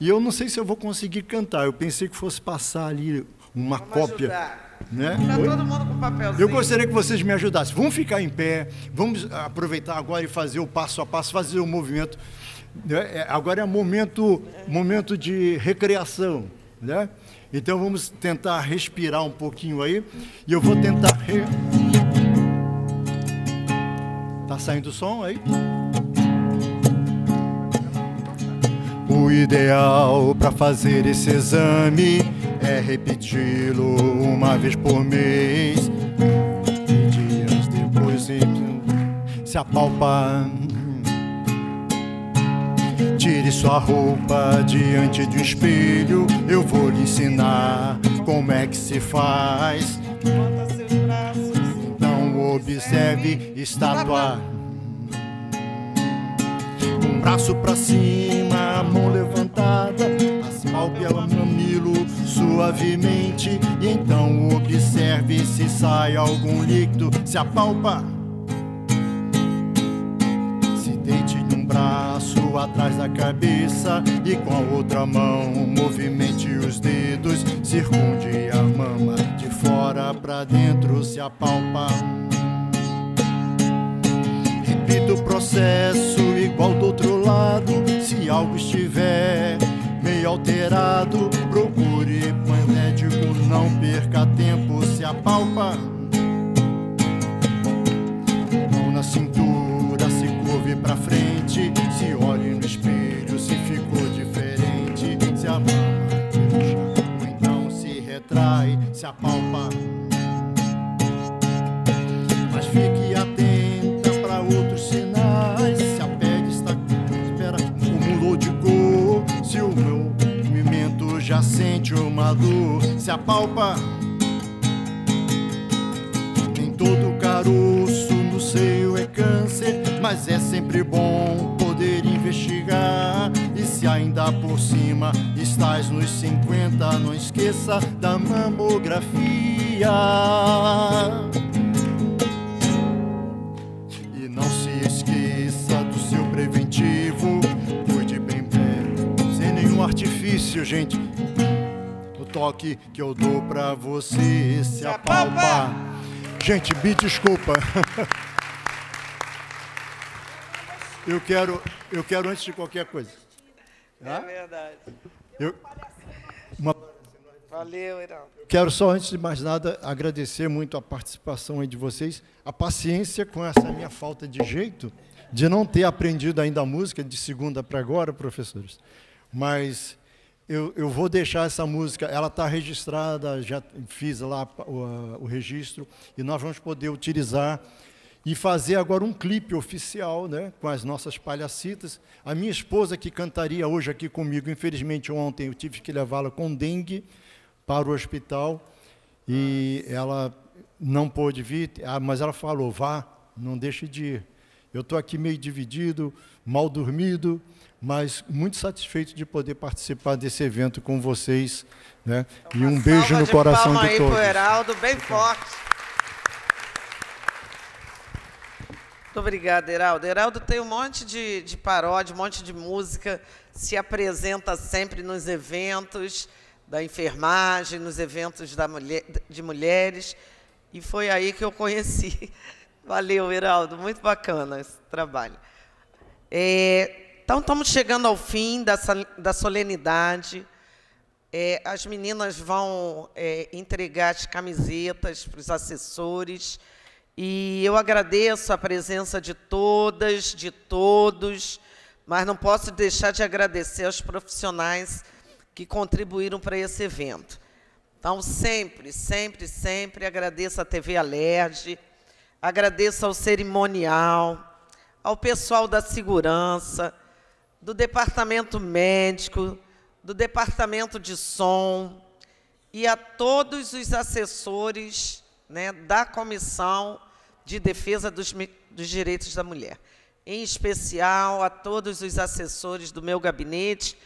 E eu não sei se eu vou conseguir cantar. Eu pensei que fosse passar ali uma Vamos cópia. Ajudar. Né? Tá todo mundo com papelzinho. Eu gostaria que vocês me ajudassem. Vamos ficar em pé, vamos aproveitar agora e fazer o passo a passo, fazer o movimento. Né? É, agora é momento, momento de recreação. Né? Então vamos tentar respirar um pouquinho aí. E eu vou tentar. Re... Tá saindo o som aí? O ideal para fazer esse exame é repeti-lo uma vez por mês. E dias depois então, se apalpar. Tire sua roupa diante de um espelho, eu vou lhe ensinar como é que se faz. Não observe estátua. Um braço pra cima, a mão levantada, as pálpebras mamilo suavemente. E então observe se sai algum líquido, se apalpa. Se deite num braço atrás da cabeça e com a outra mão movimente os dedos, circunde a mama de fora pra dentro, se apalpa escape do processo igual do outro lado. Se algo estiver meio alterado, procure um médico, não perca tempo, se apalpa. Mão na cintura, se curve pra frente, se olhe no espelho, se ficou diferente, se amarra então se retrai, se apalpa. Mas fique já sente uma dor, se apalpa todo caroço no seio é câncer, mas é sempre bom poder investigar. E se ainda por cima estás nos 50, não esqueça da mamografia. E não se esqueça do seu preventivo, cuide bem bem, sem nenhum artifício, gente toque que eu dou pra você se é apalpar. Gente, me desculpa. Eu quero, eu quero antes de qualquer coisa. É verdade. Eu, uma... Valeu, Irão. Quero só, antes de mais nada, agradecer muito a participação de vocês, a paciência com essa minha falta de jeito de não ter aprendido ainda a música de segunda para agora, professores. Mas eu, eu vou deixar essa música, ela está registrada, já fiz lá o, o registro, e nós vamos poder utilizar e fazer agora um clipe oficial, né, com as nossas palhacitas. A minha esposa que cantaria hoje aqui comigo, infelizmente ontem eu tive que levá-la com dengue para o hospital e ela não pôde vir, ah, mas ela falou: "Vá, não deixe de ir. Eu estou aqui meio dividido, mal dormido, mas muito satisfeito de poder participar desse evento com vocês. Né? Então, uma e um beijo no de coração de aí todos. Pro Heraldo, bem forte. Muito obrigada, Heraldo. Heraldo tem um monte de, de paródia, um monte de música, se apresenta sempre nos eventos da enfermagem, nos eventos mulher, de mulheres, e foi aí que eu conheci. Valeu, Heraldo, muito bacana esse trabalho. É, então, estamos chegando ao fim dessa, da solenidade. É, as meninas vão é, entregar as camisetas para os assessores. E eu agradeço a presença de todas, de todos, mas não posso deixar de agradecer aos profissionais que contribuíram para esse evento. Então, sempre, sempre, sempre agradeço à TV Alerj, agradeço ao cerimonial, ao pessoal da segurança, do departamento médico, do departamento de som e a todos os assessores né, da Comissão de Defesa dos, dos Direitos da Mulher. Em especial a todos os assessores do meu gabinete,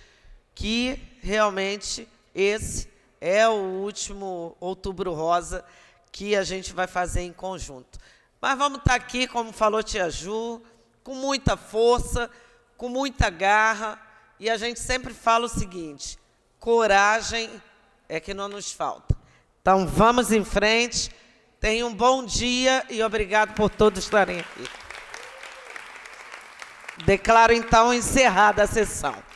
que realmente esse é o último Outubro Rosa que a gente vai fazer em conjunto. Mas vamos estar tá aqui, como falou Tia Ju, com muita força, com muita garra, e a gente sempre fala o seguinte: coragem é que não nos falta. Então vamos em frente. Tenham um bom dia e obrigado por todos estarem aqui. Declaro então encerrada a sessão.